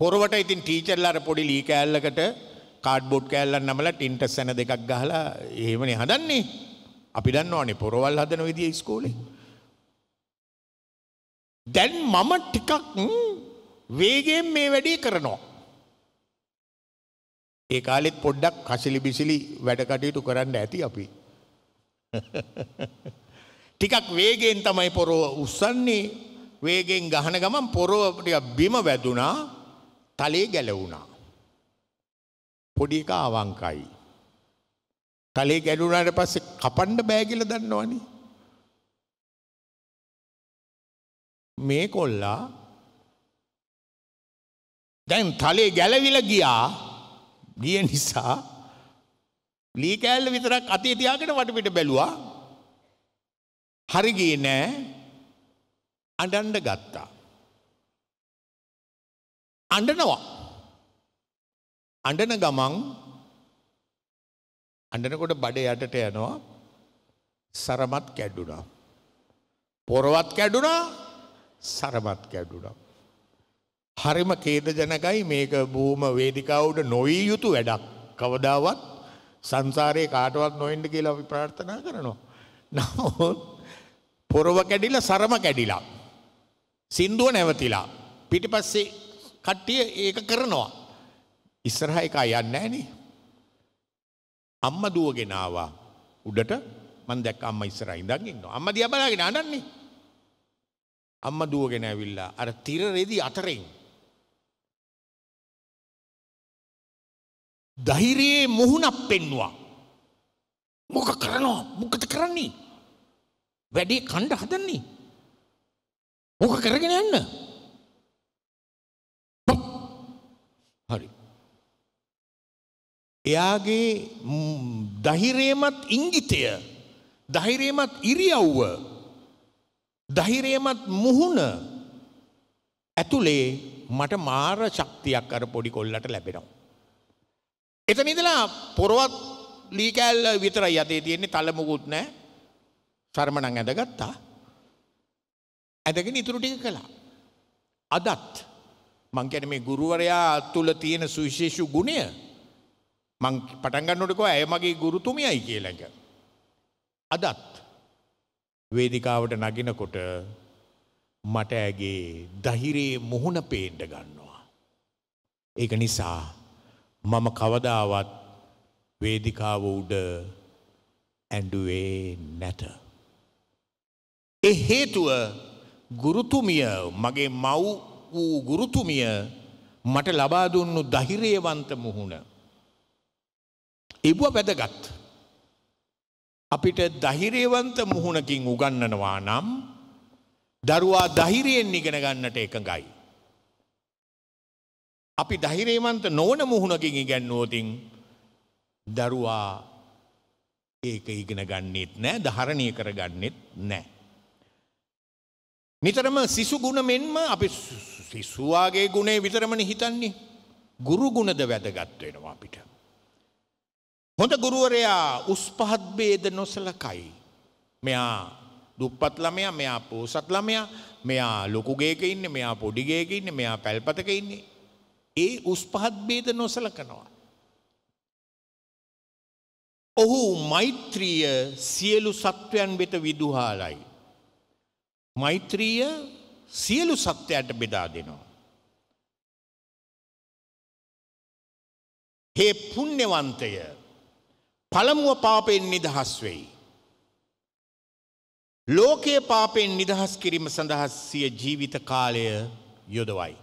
පොරවට ඉතින් ටීචර්ලා අර පොඩි ලී කෑල්ලකට කාඩ්බෝඩ් කෑල්ලක් නමලා ටින්ට සැන දෙකක් ගහලා එහෙමනේ හදන්නේ. අපි දන්නවනේ පොරවල් හදන විදිය ඉස්කෝලේ. දැන් මම ටිකක් වේගෙන් මේ වැඩේ කරනවා. ඒ කාලෙත් පොඩ්ඩක් කසිලි බිසිලි වැඩ කටයුතු කරන්න ඇති අපි. ටිකක් වේගෙන් තමයි පොරෝ උස්සන්නේ වේගෙන් ගහන ගමන් පොරෝ බිම වැදුනා තලේ ගැලවුණා. පොඩි එක අවංකයි. තලේ ගැලුණාට පස්සේ කපන්න බෑ කියලා දන්නවනේ. මේ කොල්ලා දැන් තලේ ගැලවිල ගියා ගිය නිසා ලී කෑල්ල විතරක් අතේ තියාගෙන වටපිට බැලුවා හරි ගියේ නෑ අඬන්න ගත්තා අඬනවා අඬන ගමන් අඬනකොට බඩ යටට යනවා සරමත් කැඩුනා. පොරවත් කැඩුනා සරමත් කැඩුණා. හරිම කේදජනකයි මේක බූම වේදිකාවට නොවී යුතු වැඩක් කවදාවත් සංසාරයේ කාටවත් නොවෙන්ඩ කියලා අපි ප්‍රාර්ථනා කරනවා. නමුත් පොරව කැඩිල සරම කැඩිලා. සින්දුව නැවතිලා. පිටිපස්සේ කට්ටිය ඒක කරනවා. ඉස්සරහ එක යන්න ෑනේ. අම්ම දුවගෙනවා උඩට මන් දැක් අම්ම ඉස්සර ඉඳගන්න අම්ම දිය බලාගෙන අනන්නේ අම්ම දුවගෙන ඇවිල්ලා අර තිර රෙදි අතරෙන් ධෛර්යයේ මුහුණක් පෙන්නවා මොක කරනවා මොකද කරන්නේ වැඩේ කණ්ඩ හදන්නේ ඕක කරගෙන යන්න හරි එයාගේ ධෛර්යමත් ඉංගිතය ධෛර්යමත් ඉරියව්ව ධෛර්යමත් මුහුණ ඇතුලේ මට මාර ශක්තියක් අර පොඩි කොල්ලට ලැබෙනවා. එතන ඉඳලා පොරවත් ලී කෑල්ල විතරයි යතේ තියෙන්නේ තලමුකුත් නැහැ. සර්මණන් ඇඳගත්තා. ඇඳගෙන ඉතුරු ටික කළා. අදත් මං කියන්නේ මේ ගුරුවරයා තුල තියෙන සුවිශේෂ ගුණය මං පටන් ගන්නකොට කිව්වා ඇය මගේ ගුරුතුමියයි කියලා එක. අදත් වේදිකාවට නගිනකොට මට ඇගේ දහිරේ මුහුණ පේන්ට ගන්නවා. ඒක නිසා මම කවදාවත් වේදිකාව උඩ ඇඩුවේ නැත. ඒ හේතුව ගුරුතුමිය මගේ මව් වූ ගුරුතුමිය මට ලබාදුන්නු දහිරේවන්ත මුහුණ. ඉබුව වැදගත්. අපිට දහිරයවන්ත මුහුණකින් උගන්නනවා නම් දරුවා දහිරයෙන් ඉගෙන ගන්නට එකඟයි. අපි දහිරේවන්ත නොවන මුහුණකින් ඉගැන්නුවතින් දරුවා ඒක ඉගෙන ගන්නෙත් නෑ ධහරණය කර ගන්නෙත් නෑ. නිතරම සිසු ගුණ මෙන්ම අපි සිසුවාගේ ගුණේ විතරමන හිතන්නේ ගුරු ගුණද වැදගත් වෙනවා අපිට. හොඳ ගුරුවරයා උස්පහත් බේද නොසලකයි. මෙයා දුප්පත් ළමයා, මෙයා පෝසත් ළමයා, මෙයා ලොකු ගෙයක ඉන්නේ, මෙයා පොඩි ගෙයක ඉන්නේ, මෙයා පැල්පතක ඉන්නේ. ඒ උස්පහත් බේද නොසලකනවා. ඔහු මෛත්‍රිය සියලු සත්වයන් වෙත විදුහාලයි. මෛත්‍රිය සියලු සත්‍යයට බෙදා දෙනවා. හේ පුණ්‍යවන්තය පළමුුව පාපයෙන් නිදහස් වෙයි. ලෝකයේ පාපයෙන් නිදහස් කිරීම සඳහා සිය ජීවිත කාලය යොදවයි.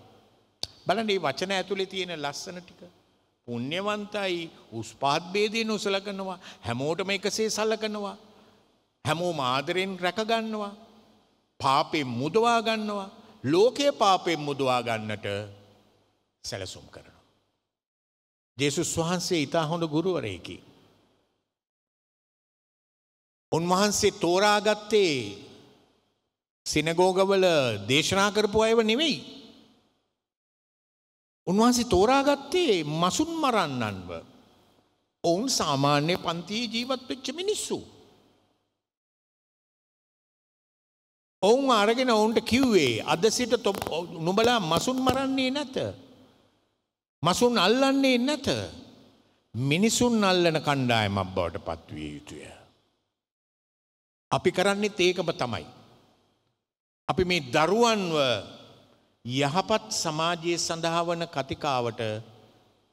බලනේ වචන ඇතුළේ තියෙන ලස්සන ටික. පුුණ්‍යවන්තයි උස්පාත්භේදය නොසලකනවා හැමෝටම එකසේ සල්ලකනවා. හැමෝ මාදරෙන් රැකගන්නවා. පාපෙන් මුදවාගන්නවා ලෝකයේ පාපෙන් මුදවාගන්නට සැලසුම් කරනවා. ජෙසුස් වහන්සේ ඉතා හොඳ ගුරුවරයකි. උන්වහන්සේ තෝරාගත්තේ සිනගෝගවල දේශනා කරපු අයව නෙවෙයි. උන්වහන්සේ තෝරාගත්තේ මසුන් මරන්නන්ව. ඔවුන් සාමාන්‍ය පන්තියේ ජීවත් වෙච්ච මිනිස්සු. ඔවුන් අරගෙන ඔවුන්ට කිව්වේ අද සිට නුඹලා මසුන් මරන්නේ නැත. මසුන් අල්ලන්නේ නැත. මිනිසුන් අල්ලන කණ්ඩායමක් බවට පත්විය යුතුය. අපි කරන්නෙත් ඒකම තමයි. අපි මේ දරුවන්ව යහපත් සමාජයේ සඳහා වන කතිකාවට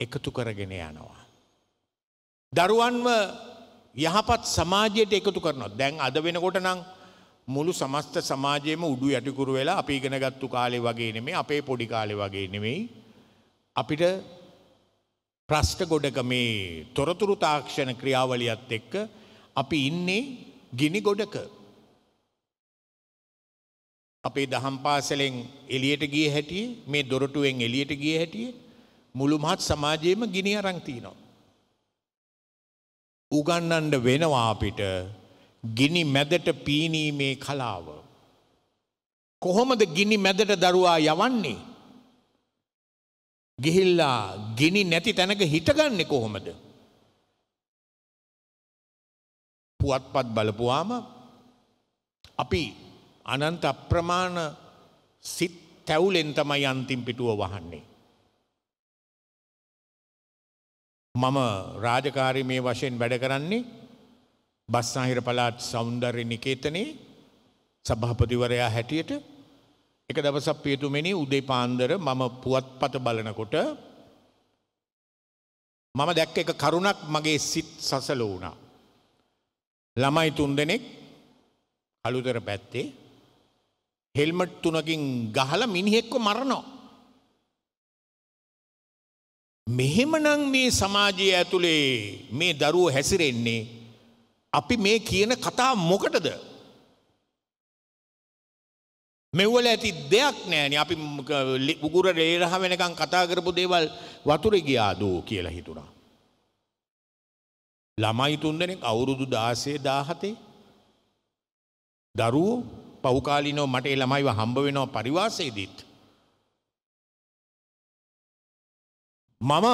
එකතු කරගෙන යනවා. දරුවන්ව යහපත් සමාජයට එකතු කරනවා. දැන් අද වෙනකොට නම් මුළු සමස්ත සමාජයේම උඩු යටිකුරු වෙලා අපි ඉගෙන ගත්තු කාලේ වගේ නෙමෙයි අපේ පොඩි කාලේ වගේ නෙමෙයි අපිට ප්‍රශ්න ගොඩක මේ තොරතුරු තාක්ෂණ ක්‍රියාවලියත් එක්ක අපි ඉන්නේ ගිනි ගොඩක අපේ දහම් පාසලෙන් එලියට ගිය හැටිය මේ දොරටුවෙන් එලියට ගිය හැටිය මුළු මහත් සමාජයේම ගිනි අරන් තිනවා. උගන්නන්න වෙනවා අපිට ගිනි මැදට පීනීමේ කලාව. කොහොමද ගිනි මැදට දරුවා යවන්නේ? ගිහිල්ලා ගිනි නැති තැනක හිටගන්නේ කොහොමද? පුවත්පත් බලපුවාම අපි අනන්ත අප්‍රමාණ සිත් තැවුලෙන් තමයි අන්තිම් පිටුව වහන්නේ. මම රාජකාරි මේ වශයෙන් වැඩ කරන්නේ බස්සාහිර පලාත් සෞන්දර්ය නිකේතනයේ සභාපතිවරයා හැටියට එක දවසක් පියතුමෙනි උදේ පාන්දර මම පුවත්පත බලනකොට මම දැක්ක එක කරුණක් මගේ සිත් සසල වුණා. ළමයි තුන් දෙනෙක් අලුතර පැත්තේ හෙල්මට් තුනකින් ගහල මිනිහෙක්ව මරණෝ. මෙහෙමනං මේ සමාජය ඇතුළේ මේ දරුව හැසිරෙන්නේ අපි මේ කියන කතා මොකටද. මෙවල ඇති දෙයක් නෑන අපි උගුර රේරහ වෙනකං කතා කරපු දේවල් වතුර ගියාදූ කියලා හිතුනා. ළමයි තුන්දෙනෙක් අවුරුදු දාසේ දාහතේ දරුවෝ පහුකාලිනෝ මට ඒ ළමයිව හම්බ වෙනවා පරිවාසයේදීත්. මම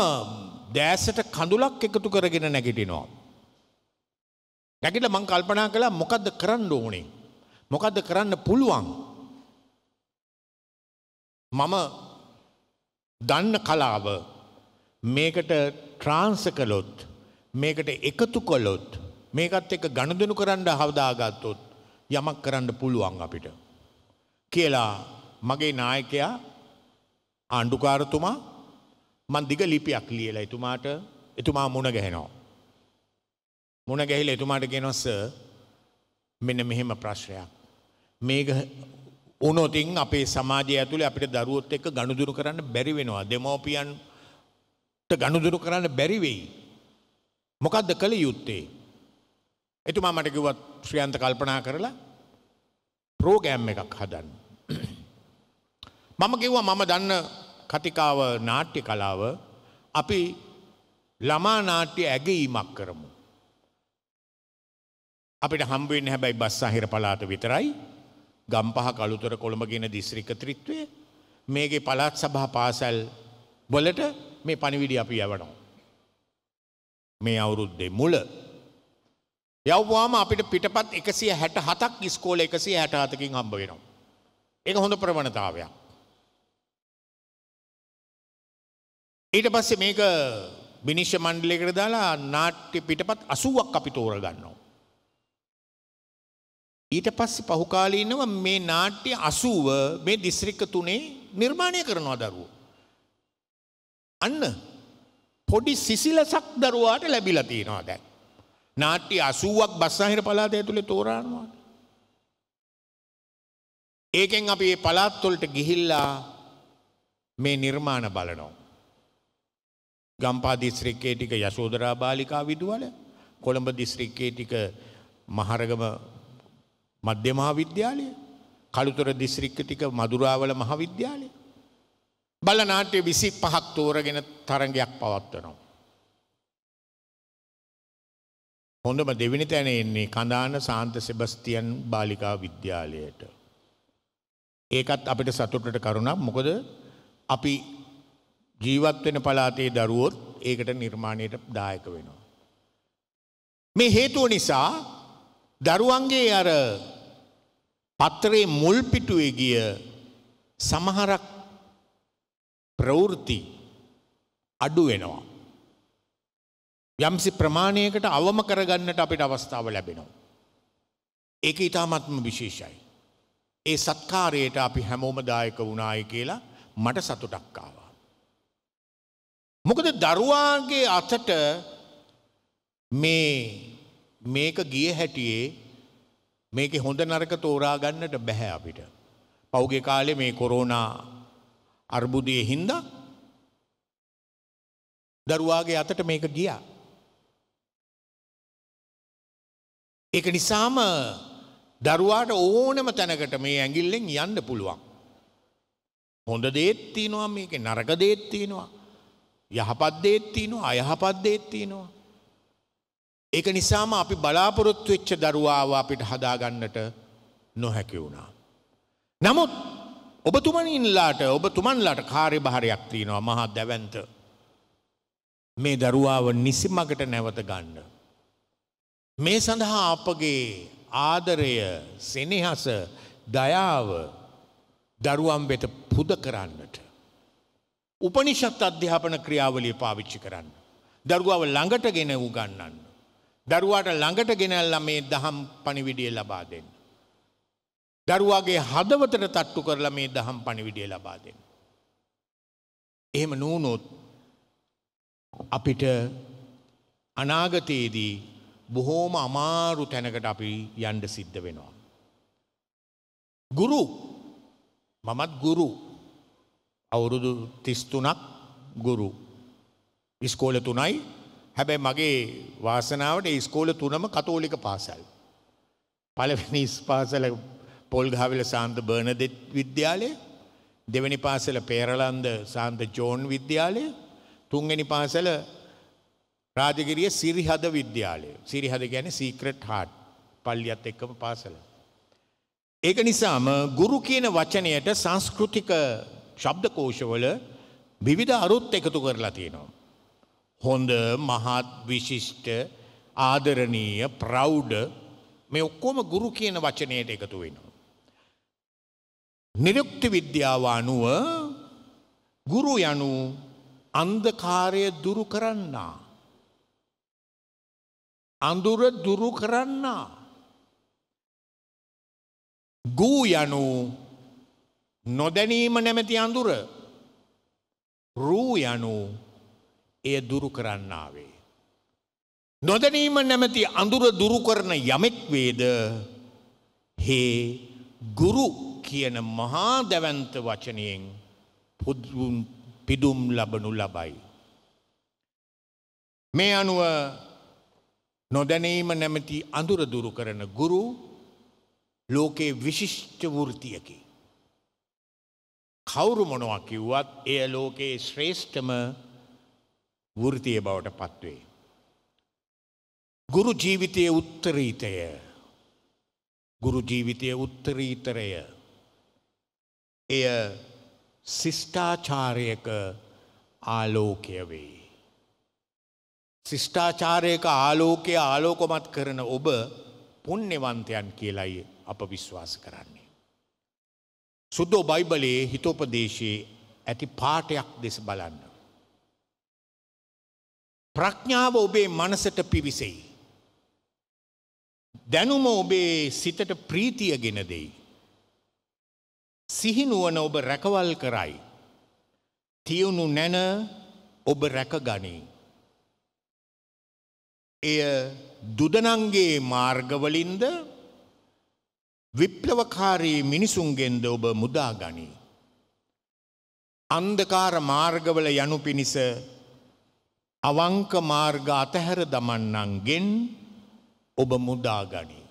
දෑසට කඳුලක් එකතු කරගෙන නැගිටිනවා. නැගිට මං කල්පනා කළා මොකද්ද කරන්න ඕනේ? මොකද්ද කරන්න පුළුවන්? මම දන්න කලාව මේකට ට්‍රාන්ස් කළොත් මේකට එකතු කොළොත් මේකත් එක ගණදනු කරන්න හවදාගත්තොත් යමක් කරන්න පුළුවන් අපිට. කියලා මගේ නායකයා ආණ්ඩුකාරතුමා මන් දිග ලිපියක් ලියලා එතුමාට එතුමා මුණ ගැහෙනවා. මුණ ගැහිලා එතුමාට කියනොස්ස මෙන්න මෙහෙම ප්‍රශ්නයක්. මේක උනොතින් අපේ සමාජය ඇතුළේ අපිට දරුවොත් එක්ක ගනුදුරු කරන්න බැරි වෙනවා. දෙමෝපියන්ට ගනුදුරු කරන්න බැරි වෙයි. මොකක්ද කළ යුත්තේ. එතුමා මට කිව්වත් ශ්‍රියන්ත කල්පනා කරලා ප්‍රෝගෑම් එකක් හදන්න. මම කිව්වා මම දන්න කතිකාව නාට්‍ය කලාව අපි ළමා නාට්‍ය ඇගීමක් කරමු. අපිට හම්බුවෙන් හැබැයි බස් අහිර පලාත විතරයි ගම්පහ කළුතර කොළඹ ගෙන දිස්ත්‍රික ත්‍රිත්වය මේගේ පළාත් සභා පාසැල් වලට මේ පණිවිඩි අපි යවනවා. මේ අවුරුද්දේ මුල. යව්වාම අපිට පිටපත් එකසිය හැට හතක් ඉස්කෝල එකසිය හැට හතකින් හම්බ වෙනවා. එක හොඳ ප්‍රවණතාවයක්. ඊට පස්සේ මේක විනිශ්්‍ය මණ්ඩලයකට දාලා නාට්‍ය පිටපත් අසුවක් අපි තෝර ගන්නවා. ඊට පස්සේ පහුකාලීනව මේ නාට්‍ය අසුව මේ දිස්ත්‍රික්ක තුනේ නිර්මාණය කරනවා දරුවෝ. අන්න පොඩි සිසිලසක් දරුවාට ලැබිලා තියෙනවා දැන්. නාට්‍ය 80ක් බස්සහිර පළාත ඇතුලේ තෝරානවා. ඒකෙන් අපි මේ පළාත් වලට ගිහිල්ලා මේ නිර්මාණ බලනවා. ගම්පා දිස්ත්‍රික්කයේ ටික යශෝදරා බාලිකා විදුවල, කොළඹ දිස්ත්‍රික්කයේ ටික මහරගම මධ්‍ය මහා විද්‍යාලය, කළුතර දිස්ත්‍රික්ක ටික මදුරාවල මහා විද්‍යාලය. බල නාට්‍ය විසි පහක් තෝරගෙන තරගයක් පවත්වනවා. හොඳම දෙවිනි තැන එන්නේ කඳාන සාන්ත සෙබස්තියන් බාලිකා විද්‍යාලයට. ඒකත් අපිට සතුටට කරුණක් මොකද අපි ජීවත් වෙන පලාතේ දරුවොත් ඒකට නිර්මාණයට දායක වෙනවා. මේ හේතුව නිසා දරුවන්ගේ අර පත්‍රයේ මුල් පිටුවේ ගිය සමහරක් ප්‍රවෘත්ති අඩු වෙනවා. යම්සි ප්‍රමාණයකට අවම කරගන්නට අපිට අවස්ථාව ලැබෙනවා. ඒක ඉතාමත්ම විශේෂයි. ඒ සත්කාරයට අපි හැමෝමදායක වුණාය කියලා මට සතුටක්කාවා. මොකද දරුවාගේ අතට මේ මේක ගිය හැටියේ මේක හොඳ නරක තෝරා ගන්නට බැහැ අපිට. පෞගේ කාලේ මේ කොරෝනා අර්බුදය හින්දා දරුවාගේ අතට මේක ගියා. ඒක නිසාම දරුවාට ඕනම තැනකට මේ ඇඟිල්ලෙන් යන්න පුළුවන්. හොඳ දේත්තිනවා මේක නරක දේත්තිනවා. යහපත් දේත්තිනවා අයහපත් දේත්තිනවා. ඒක නිසාම අපි බලාපොරොත්තු වෙච්ච දරුවාව අපිට හදාගන්නට නොහැකි වුණා. නමුත් ඔබතුමනින්ලාට ඔබතුමන්ලාට කාර්යභාරයක් තියෙනවා මහා දැවන්ත. මේ දරුවාව නිසිමකට නැවත ගන්න. මේ සඳහා අපගේ ආදරය සෙනෙහස දයාව දරුවම් වෙත පුද කරන්නට. උපනිෂත් අධ්‍යාපන ක්‍රියාවලිය පාවිච්චි කරන්න. දරුවාව ළඟට ගෙන වූ ගන්නන්න. දරුවාට ළඟට ගෙනල්ල මේ දහම් පණිවිඩිය ලබා දෙන්න. දරුවාගේ හදවතට තට්ටු කරලා මේ දහම් පණිවිඩය ලබා දෙන්න. එහෙම නූනොත් අපිට අනාගතයේදී බොහෝම අමාරු තැනකට අපි යන්ඩ සිද්ධ වෙනවා. ගුරු මමත් ගුරු අවුරුදු තිස්තුනක් ගුරු ඉස්කෝල තුනයි හැබැයි මගේ වාසනාවට ඉස්කෝල තුනම කතෝලික පාසල්. පලවෙනි ඉස් පාසල පොල්ගහවිල සාන්ත බර්ණදෙත් විද්‍යාලය දෙවැනි පාසල පේරලන්ද සාන්ත ජෝන් විද්‍යාලය තුන්ගනි පාසල රාජගිරිය සිරිහද විද්‍යාලය සිරිහද ගැන සීක්‍රට් හාට් පල්ලියත් එක්කම පාසල. ඒක නිසාම ගුරු කියන වචනයට සංස්කෘතික ශබ්දකෝෂවල විවිධ අරුත් එකතු කරලා තියෙනවා. හොඳ මහත් විශිෂ්ට ආදරණීය ප්‍රෞ්ඩ මේ ඔක්කොම ගුරු කියන වචනයට එකතු වෙනවා. නිරුක්ති විද්‍යාව අනුව ගුරු යනු අන්දකාරය දුරු කරන්නා. අඳුර දුරු කරන්නා. ගූ යනු නොදැනීම නැමැති අඳුර රූ යනු එය දුරු කරන්නාවේ. නොදැනීම නැමැති අඳුර දුරු කරන යමෙක් වේද හේ ගුරු කියන මහා දැවන්ත වචනයෙන් පුදුම් පිදුම් ලබනු ලබයි. මේ අනුව නොදැනීම නැමැති අඳුර දුරු කරන ගුරු ලෝකයේ විශිෂ්ට වෘතියකි. කවුරු මොනවා කිව්වත් එය ලෝකයේ ශ්‍රේෂ්ඨම වෘතිය බවට පත්වේ. ගුරු ජීවිතයේ උත්තරීතය ගුරු ජීවිතය උත්තරීතරය එය ශිෂ්ඨාචාරයක ආලෝකය වේ. ශිෂ්ඨාචාරයක ආලෝකය ආලෝකොමත් කරන ඔබ පුන්්‍යවන්තයන් කියලයි අප විශ්වාස කරන්නේ. සුද්දෝ බයිබලයේ හිතෝපදේශයේ ඇති පාටයක් දෙස බලන්න. ප්‍රඥාව ඔබේ මනසට පිවිසෙයි. දැනුම ඔබේ සිතට ප්‍රීතිය ගෙන දෙයි. සිහිනුවන ඔබ රැකවල් කරයි. තියුණු නැන ඔබ රැක ගනී. එය දුදනන්ගේ මාර්ගවලින්ද විප්ලවකාරී මිනිසුන්ගෙන්ද ඔබ මුදා ගනී. අන්දකාර මාර්ගවල යනු පිණිස අවංක මාර්ග අතහැර දමන්නන්ගෙන් ඔබ මුදාගනී.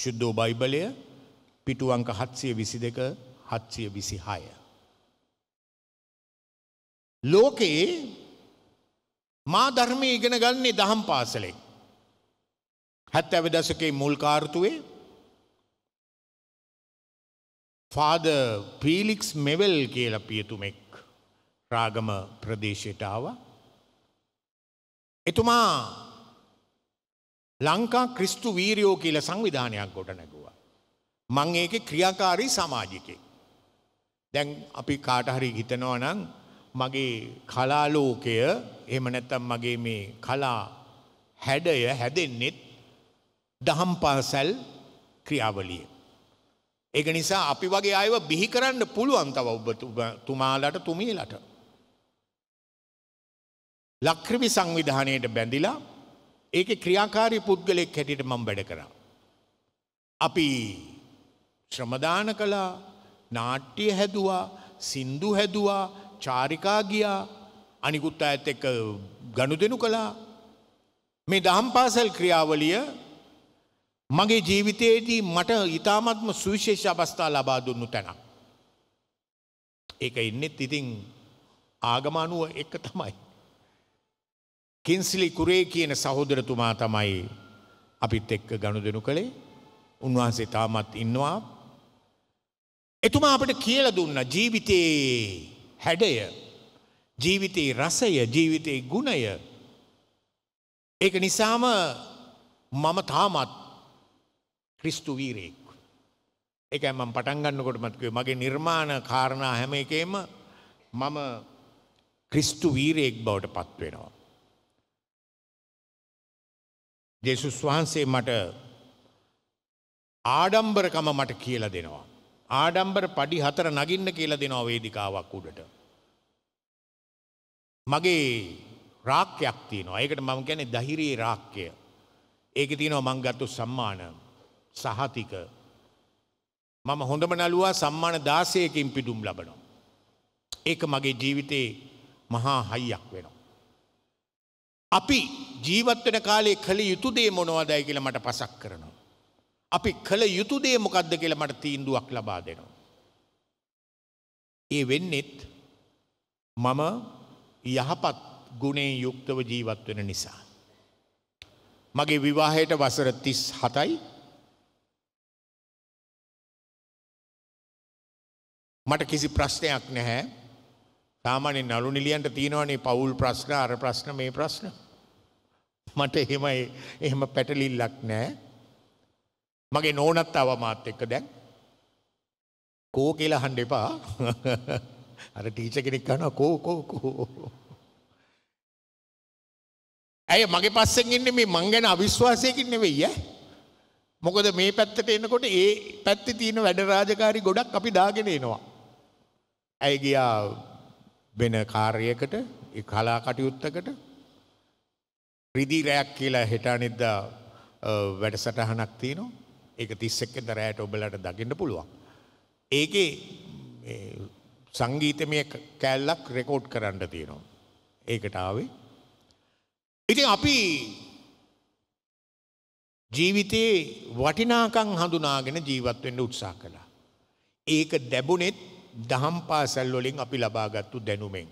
ශුද්ධෝ බයිබලය පිටුවංක හත්සිය විසි දෙක හත්සිය විසි හය. ලෝකයේ මා ධර්මය ඉගෙන ගන්නේ දහම් පාසලෙක්. හැත් ඇව දසකේ මුල් කාර්තුවේ ෆාද පීලික්ස් මෙවල් කියල පියතුමෙක් රාගම ප්‍රදේශයටාව. එතුමා ලංකා ක්‍රිස්තු වීරයෝ කියල සංවිධානයක් ගොඩ නැගුව. මං ඒක ක්‍රියාකාරී සමාජිකෙක්. දැන් අපි කාටහරි හිතනවා නම් මගේ කලාලෝකය එහෙම නැත්තම් මගේ මේ කලා හැඩය හැදෙන්නෙත් දහම් පාසැල් ක්‍රියාවලිය. ඒක නිසා අපි වගේ අයව බිහි කරන්න පුළුවන් තව ඔබ තුමාලට තුමීලට. ලක්‍රිවි සංවිධානයට බැඳිලා ඒක ක්‍රියාකාරී පුද්ගලෙක් හැටියට මම වැඩ කරා. අපි ශ්‍රමදාන කළා නාට්‍ය හැදවා සින්දු හැදවා චාරිකා ගියා අනිකුත් ඇත් එක්ක ගණු දෙනු කළා මේ දහම් පාසල් ක්‍රියාවලිය මගේ ජීවිතයේදී මට ඉතාමත්ම සුවිශේෂ අවස්ථා ලබා දුන්නු තැනක්. ඒක ඉන්නෙත් ඉතින් ආගම අනුව එක තමයි. කින්සිලි කුරේ කියන සහෝදරතුමා තමයි අපිත් එක්ක ගනුදෙනු කළේ. උන්වහන්සේ තාමත් ඉන්නවා එතුමා අපට කියල දුන්න ජීවිතයේ හැඩය ජීවිතයේ රසය ජීවිතයේ ගුණය ඒක නිසාම මම තාමත් ක්‍රිස්තු වීරයෙක් එක මම පටන්ගන්නකොට මත්කේ මගේ නිර්මාණ කාරණා හැම එකේම මම ක්‍රිස්තු වීරයෙක් බවට පත්වෙනවා. ජෙසුස් වහන්සේ මට ආඩම්බරකම මට කියල දෙනවා. ආඩම්බර පඩි හතර නගින්න කියලා දෙනවා වේදිකාවක් උඩට. මගේ රාක්‍යයක් තියෙනවා. ඒකට මම කියන්නේ දහිරී රාක්‍ය. ඒකේ තියෙනවා මං ගත්තු සම්මාන සහතික. මම හොඳම නළුවා සම්මාන 16කින් පිටුම් ලබනවා. ඒක මගේ ජීවිතේ මහා හයියක් වෙනවා. අපි ජීවත් වෙන කාලේ කළ යුතු දේ මොනවදයි කියලා මට පසක් කරනවා. අපි කළ යුතු දේ මොකක්ද කියලා මට තීන්දුවක් ලබා දෙනවා. ඒ වෙන්නෙත් මම යහපත් ගුණේ යුක්තව ජීවත් වෙන නිසා. මගේ විවාහයට වසර 37යි. මට කිසි ප්‍රශ්නයක් නැහැ. සාමාන්‍යයෙන් නළු නිලියන්ට තියෙනවනේ පවුල් ප්‍රශ්න අර ප්‍රශ්න මේ ප්‍රශ්න. මට එහෙම එහෙම පැටලිල්ලක් නැහැ. මගේ නෝනත් ආව මාත් එක්ක දැන්. කෝ කියලා අහන්න එපා. අර ටීචර් කෙනෙක් කනවා කෝ කෝ කෝ. ඇය මගේ පස්සෙන් ඉන්නේ මේ මං ගැන අවිශ්වාසයකින් නෙවෙයි ඈ. මොකද මේ පැත්තට එනකොට ඒ පැත්තේ තියෙන වැඩ රාජකාරි ගොඩක් අපි දාගෙන එනවා. ඇය ගියා වෙන කාර්යයකට ඒ කලා කටයුත්තකට රිදී රැයක් කියලා හෙට අනිද්දා වැඩසටහනක් තියෙනවා ඒක තිස්සක්කෙන්ද රෑට ඔබලට දකින්න පුළුවන්. ඒකේ සංගීතමය කෑල්ලක් රෙකෝඩ් කරන්න තියෙනවා. ඒකට ආවේ. ඉතින් අපි ජීවිතයේ වටිනාකං හඳුනාගෙන ජීවත්වෙන්න උත්සා කළා. ඒක දැබුණෙත් දහම් පාසල්වලින් අපි ලබාගත්තු දැනුමෙන්.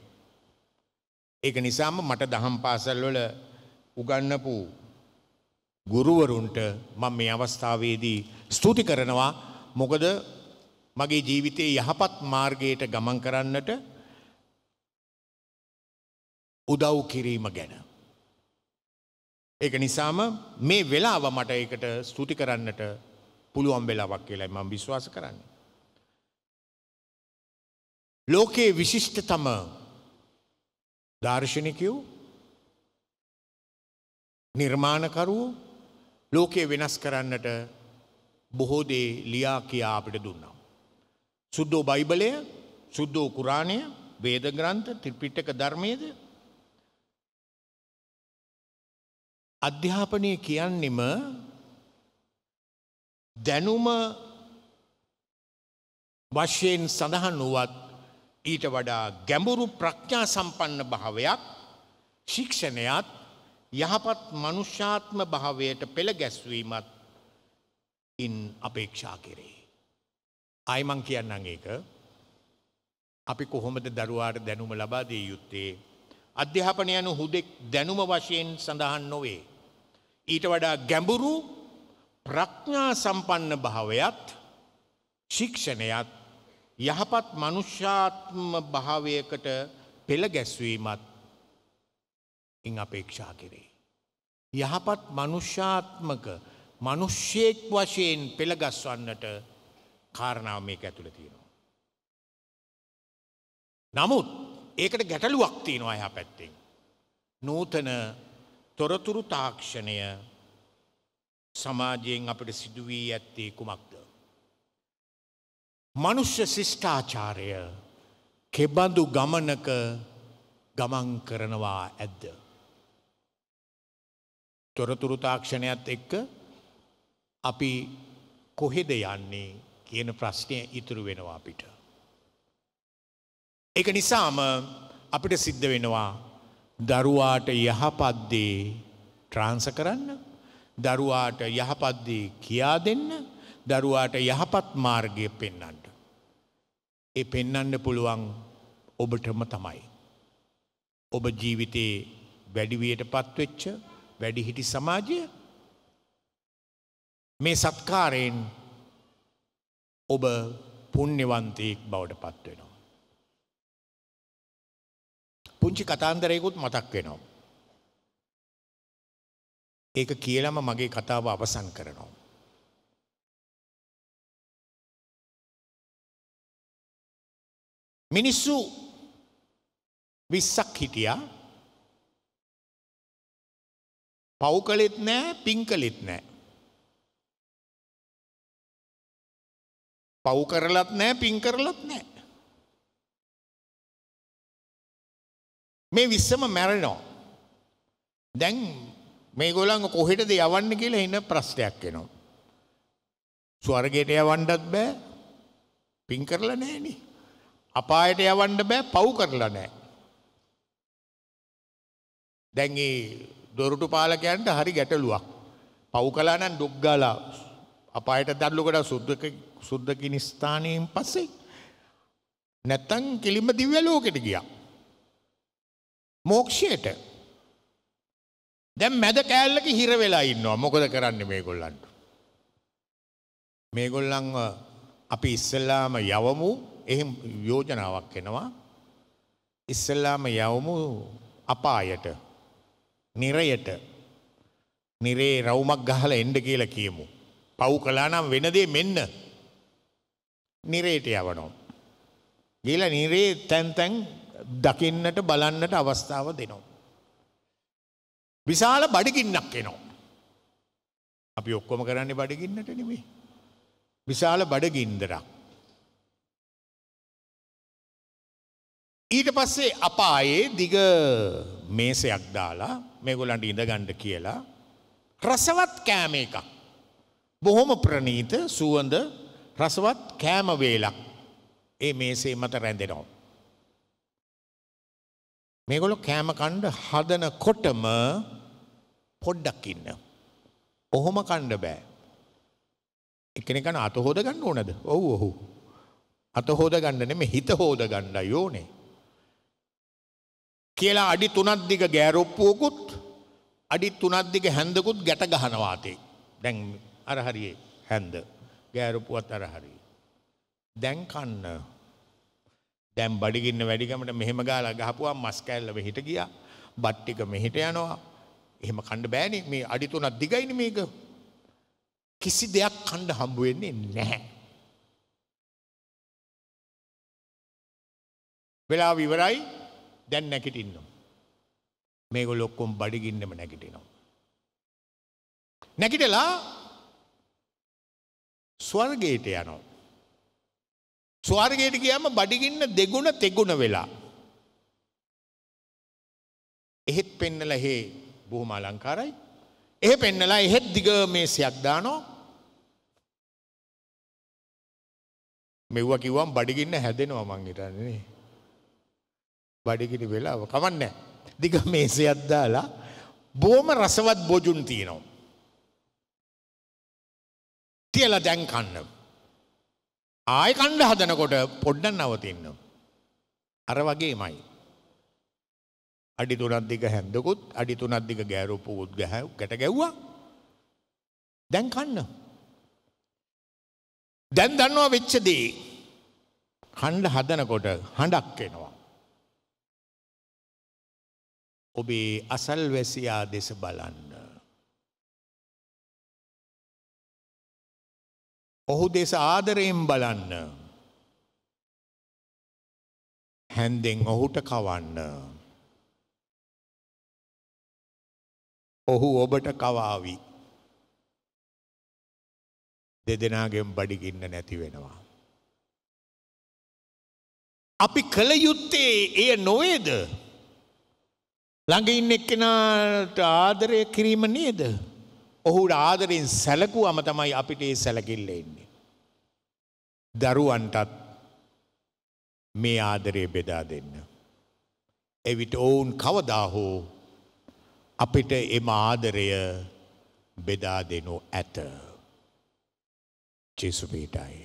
ඒක නිසාම මට දහම් පාසල්වල උගන්නපු ගුරුවරුන්ට මම මේ අවස්ථාවේදී ස්තුති කරනවා මොකද මගේ ජීවිතයේ යහපත් මාර්ගයට ගමන් කරන්නට උදව් කිරීම ගැන. ඒක නිසාම මේ වෙලාව මට ඒකට ස්තුති කරන්නට පුළුවන් වෙලාවක් කියලා මම විශ්වාස කරන්නේ. ලෝකයේ විශිෂ්ටතම දාර්ශනිකයෝ නිර්මාණකරුවෝ ලෝකයේ වෙනස් කරන්නට බොහෝදේ ලියා කියා අපිට දුන්නම්. සුද්දෝ බයිබලය සුද්දෝ කුරාණය වේදග්‍රන්ථ ත්‍රිපිටක ධර්මයද අධ්‍යාපනය කියන්නෙම දැනුම වශයෙන් සඳහන් වුවත් ඊට වඩා ගැඹුරු ප්‍රඥා සම්පන්න භාවයක් ශික්ෂණයත් යහපත් මනුෂ්‍යාත්ම භාවයට පෙළ ගැස්වීමත් ඉන් අපේක්ෂා කෙරේ. අයිමං කියන්නන් ඒක අපි කොහොමද දරුවාට දැනුම ලබාදී යුත්තේ අධ්‍යාපනය යනු හුදෙක් දැනුම වශයෙන් සඳහන් නොවේ. ඊට වඩා ගැඹුරු ප්‍රඥා සම්පන්න භාවයත් ශික්ෂණයත් යහපත් මනුෂ්‍යාත්ම භාවයකට පෙළ ගැස්වීමත් ඉන් අපේක්ෂා කෙරේ. යහපත් මනුෂ්‍යාත්මක මනුෂ්‍යයෙක් වශයෙන් පෙළගස්වන්නට කාරණාව මේක ඇතුළ තියෙනවා. නමුත් ඒකට ගැටලුවක් තියෙනවා එහා පැත්තෙන්. නූතන තොරතුරු තාක්ෂණය සමාජයෙන් අපට සිදුවී ඇත්තේ කුමක්ද. මනුෂ්‍ය ශිෂ්ඨාචාරය කෙබඳු ගමනක ගමන් කරනවා ඇද්ද. තොරතුරු තාක්ෂණයත් එක්ක අපි කොහෙද යන්නේ කියන ප්‍රශ්නය ඉතුරු වෙනවා අපිට. එක නිසාම අපිට සිද්ධ වෙනවා දරුවාට යහපද්දේ ට්‍රාන්ස කරන්න දරුවාට යහපද්දී කියා දෙන්න දරුවාට යහපත් මාර්ගය පෙන්නන්ට. ඒ පෙන්නන්න පුළුවන් ඔබටම තමයි. ඔබ ජීවිතයේ වැඩිවියට පත්වෙච්ච වැඩිහිටි සමාජය මේ සත්කාරයෙන් ඔබ පුුණ්‍යවන්තයෙක් බවට පත්වෙනවා. පුංචි කතාන්දරයකුත් මතක් වෙනවා. ඒක කියලම මගේ කතාව අවසන් කරනවා. මිනිස්සු විස්සක් හිටියා පව් කළෙත් නෑ පින් කළෙත් නෑ. පව් කරලත් නෑ පින් කරලත් නෑ. මේ විස්සම මැරෙනෝ. දැන් මේ ගොලන් කොහෙටද යවන්න කියලා එන්න ප්‍රශ්නයක් එනවා. ස්වර්ගයට යවන්නත් බෑ පින් කරලා නෑනේ. අපායට යවන්න බෑ පව් කරලා නෑ. දැන් ඒ දොරටු පාලකයන්ට හරි ගැටලුවක්. පව් කලානන් ඩොක්්ගාලා අපායට දල්ලුකට සුද්දක සුද්දකිනි ස්ථානයෙන් පස්සේ. නැත්තං කිලිම දිව්‍ය ලෝකෙට ගිය. මෝක්ෂයට දැම් මැද කෑල්ලක හිර වෙලා ඉන්නවා මොකද කරන්න මේ ගොල්ලන්ට. මේගොල්ලන් අපි ඉස්සල්ලාම යවමු එහෙම යෝජනාවක් එනවා ඉස්සල්ලාම යවමු අපායට නිරයට නිරේ රවුමක් ගහලා එන්න කියලා කියමු. පව් කළා නම් වෙන දේ මෙන්න. නිරේට යවනවා. ගිහලා නිරේ තැන් තැන් දකින්නට බලන්නට අවස්ථාව දෙනවා. විශාල බඩගින්නක් එනවා. අපි ඔක්කොම කරන්නේ බඩගින්නට නෙමේ. විශාල බඩගින්දරක්. ඊට පස්සේ අපායේ දිග මේසයක් දාලා මේගොලන්ට ඉඳගණ්ඩ කියලා රසවත් කෑම එකක්. බොහොම ප්‍රනීත සුවඳ රසවත් කෑමවේලක් ඒ මේසේ මත රැඳෙනවා. මේගොලො කෑම කණ්ඩ හදන කොටම පොඩ්ඩක් ඉන්න. ඔහොම කණ්ඩ බෑ. එකනෙකන අතහෝද ගන්න ඕනද ඔවු ඔහු. අතහෝද ගණ්ඩන මේ හිත හෝද ගණ්ඩ යෝනේ. කියලා අඩි තුනක් දිග ගෑරොප්පුවකුත් අඩි තුනක් දිග හැන්දකුත් ගැට ගහනවා අතේ. දැන් අර හරියේ හැන්ද. ගෑරොප්පුවත් අර හරියේ. දැන් කන්න. දැන් බඩගින්න වැඩිකමට මෙහෙම ගාලා ගහපුවා මස් කෑල්ල වෙහිට ගියා. බත් ටික මෙහිට යනවා. එහෙම කන්න බෑනේ මේ අඩි තුනක් දිගයිනේ මේක. කිසි දෙයක් කන්න හම්බ වෙන්නේ නැහැ. වෙලාව ඉවරයි දැන් නැකිටින්නවා. මේක ලොක්කොම් බඩිගින්නම නැකිටිනවා. නැකිටලා ස්වර්ගයට යනවා. ස්වර්ගයට ගියම බඩිගින්න දෙගුණ තෙගුණ වෙලා. එහෙත් පෙන්නලා හේ බොහොම අලංකාරයි. එහෙ පෙන්නලා එහෙත් දිග මේසයක් දානවා. මෙව්වා කිව්වම් බඩිගින්න හැදෙනවා මං හිතන්නේ නේ. බඩගිනි වෙලාව කමන්නේ දිග මේසයක් දාලා බොහොම රසවත් බොජුන් තියෙනවා තියලා දැන් කන්න ආයි කන්න හදනකොට පොඩ්ඩක් නවතින්න අර වගේමයි අඩි තුනක් දිග හැන්දකුත් අඩි තුනක් දිග ගෑරුපුත් ගැට ගැව්වා දැන් කන්න දැන් දන්නවා වෙච්ච දේ කන්න හදනකොට හඬක් එනවා ඔබේ අසල්වැසියා දෙස බලන්න. ඔහු දෙස ආදරයෙන් බලන්න. හැන්දෙන් ඔහුට කවන්න. ඔහු ඔබට කවාවි. දෙදෙනගෙන් බඩිගින්න නැති වෙනවා. අපි කළ යුත්තේ එය නොවේද ළඟ ඉන්න එක්කෙනාට ආදරය කිරීම නේද? ඔහුට ආදරෙන් සැලකුවම තමයි අපිට ඒ සැලකිල්ල එන්නේ. දරුවන්ටත් මේ ආදරය බෙදා දෙන්න. එවිට ඔවුන් කවදා හෝ අපිට එම ආදරය බෙදා දෙනු ඇත. ජේසුපීටයි.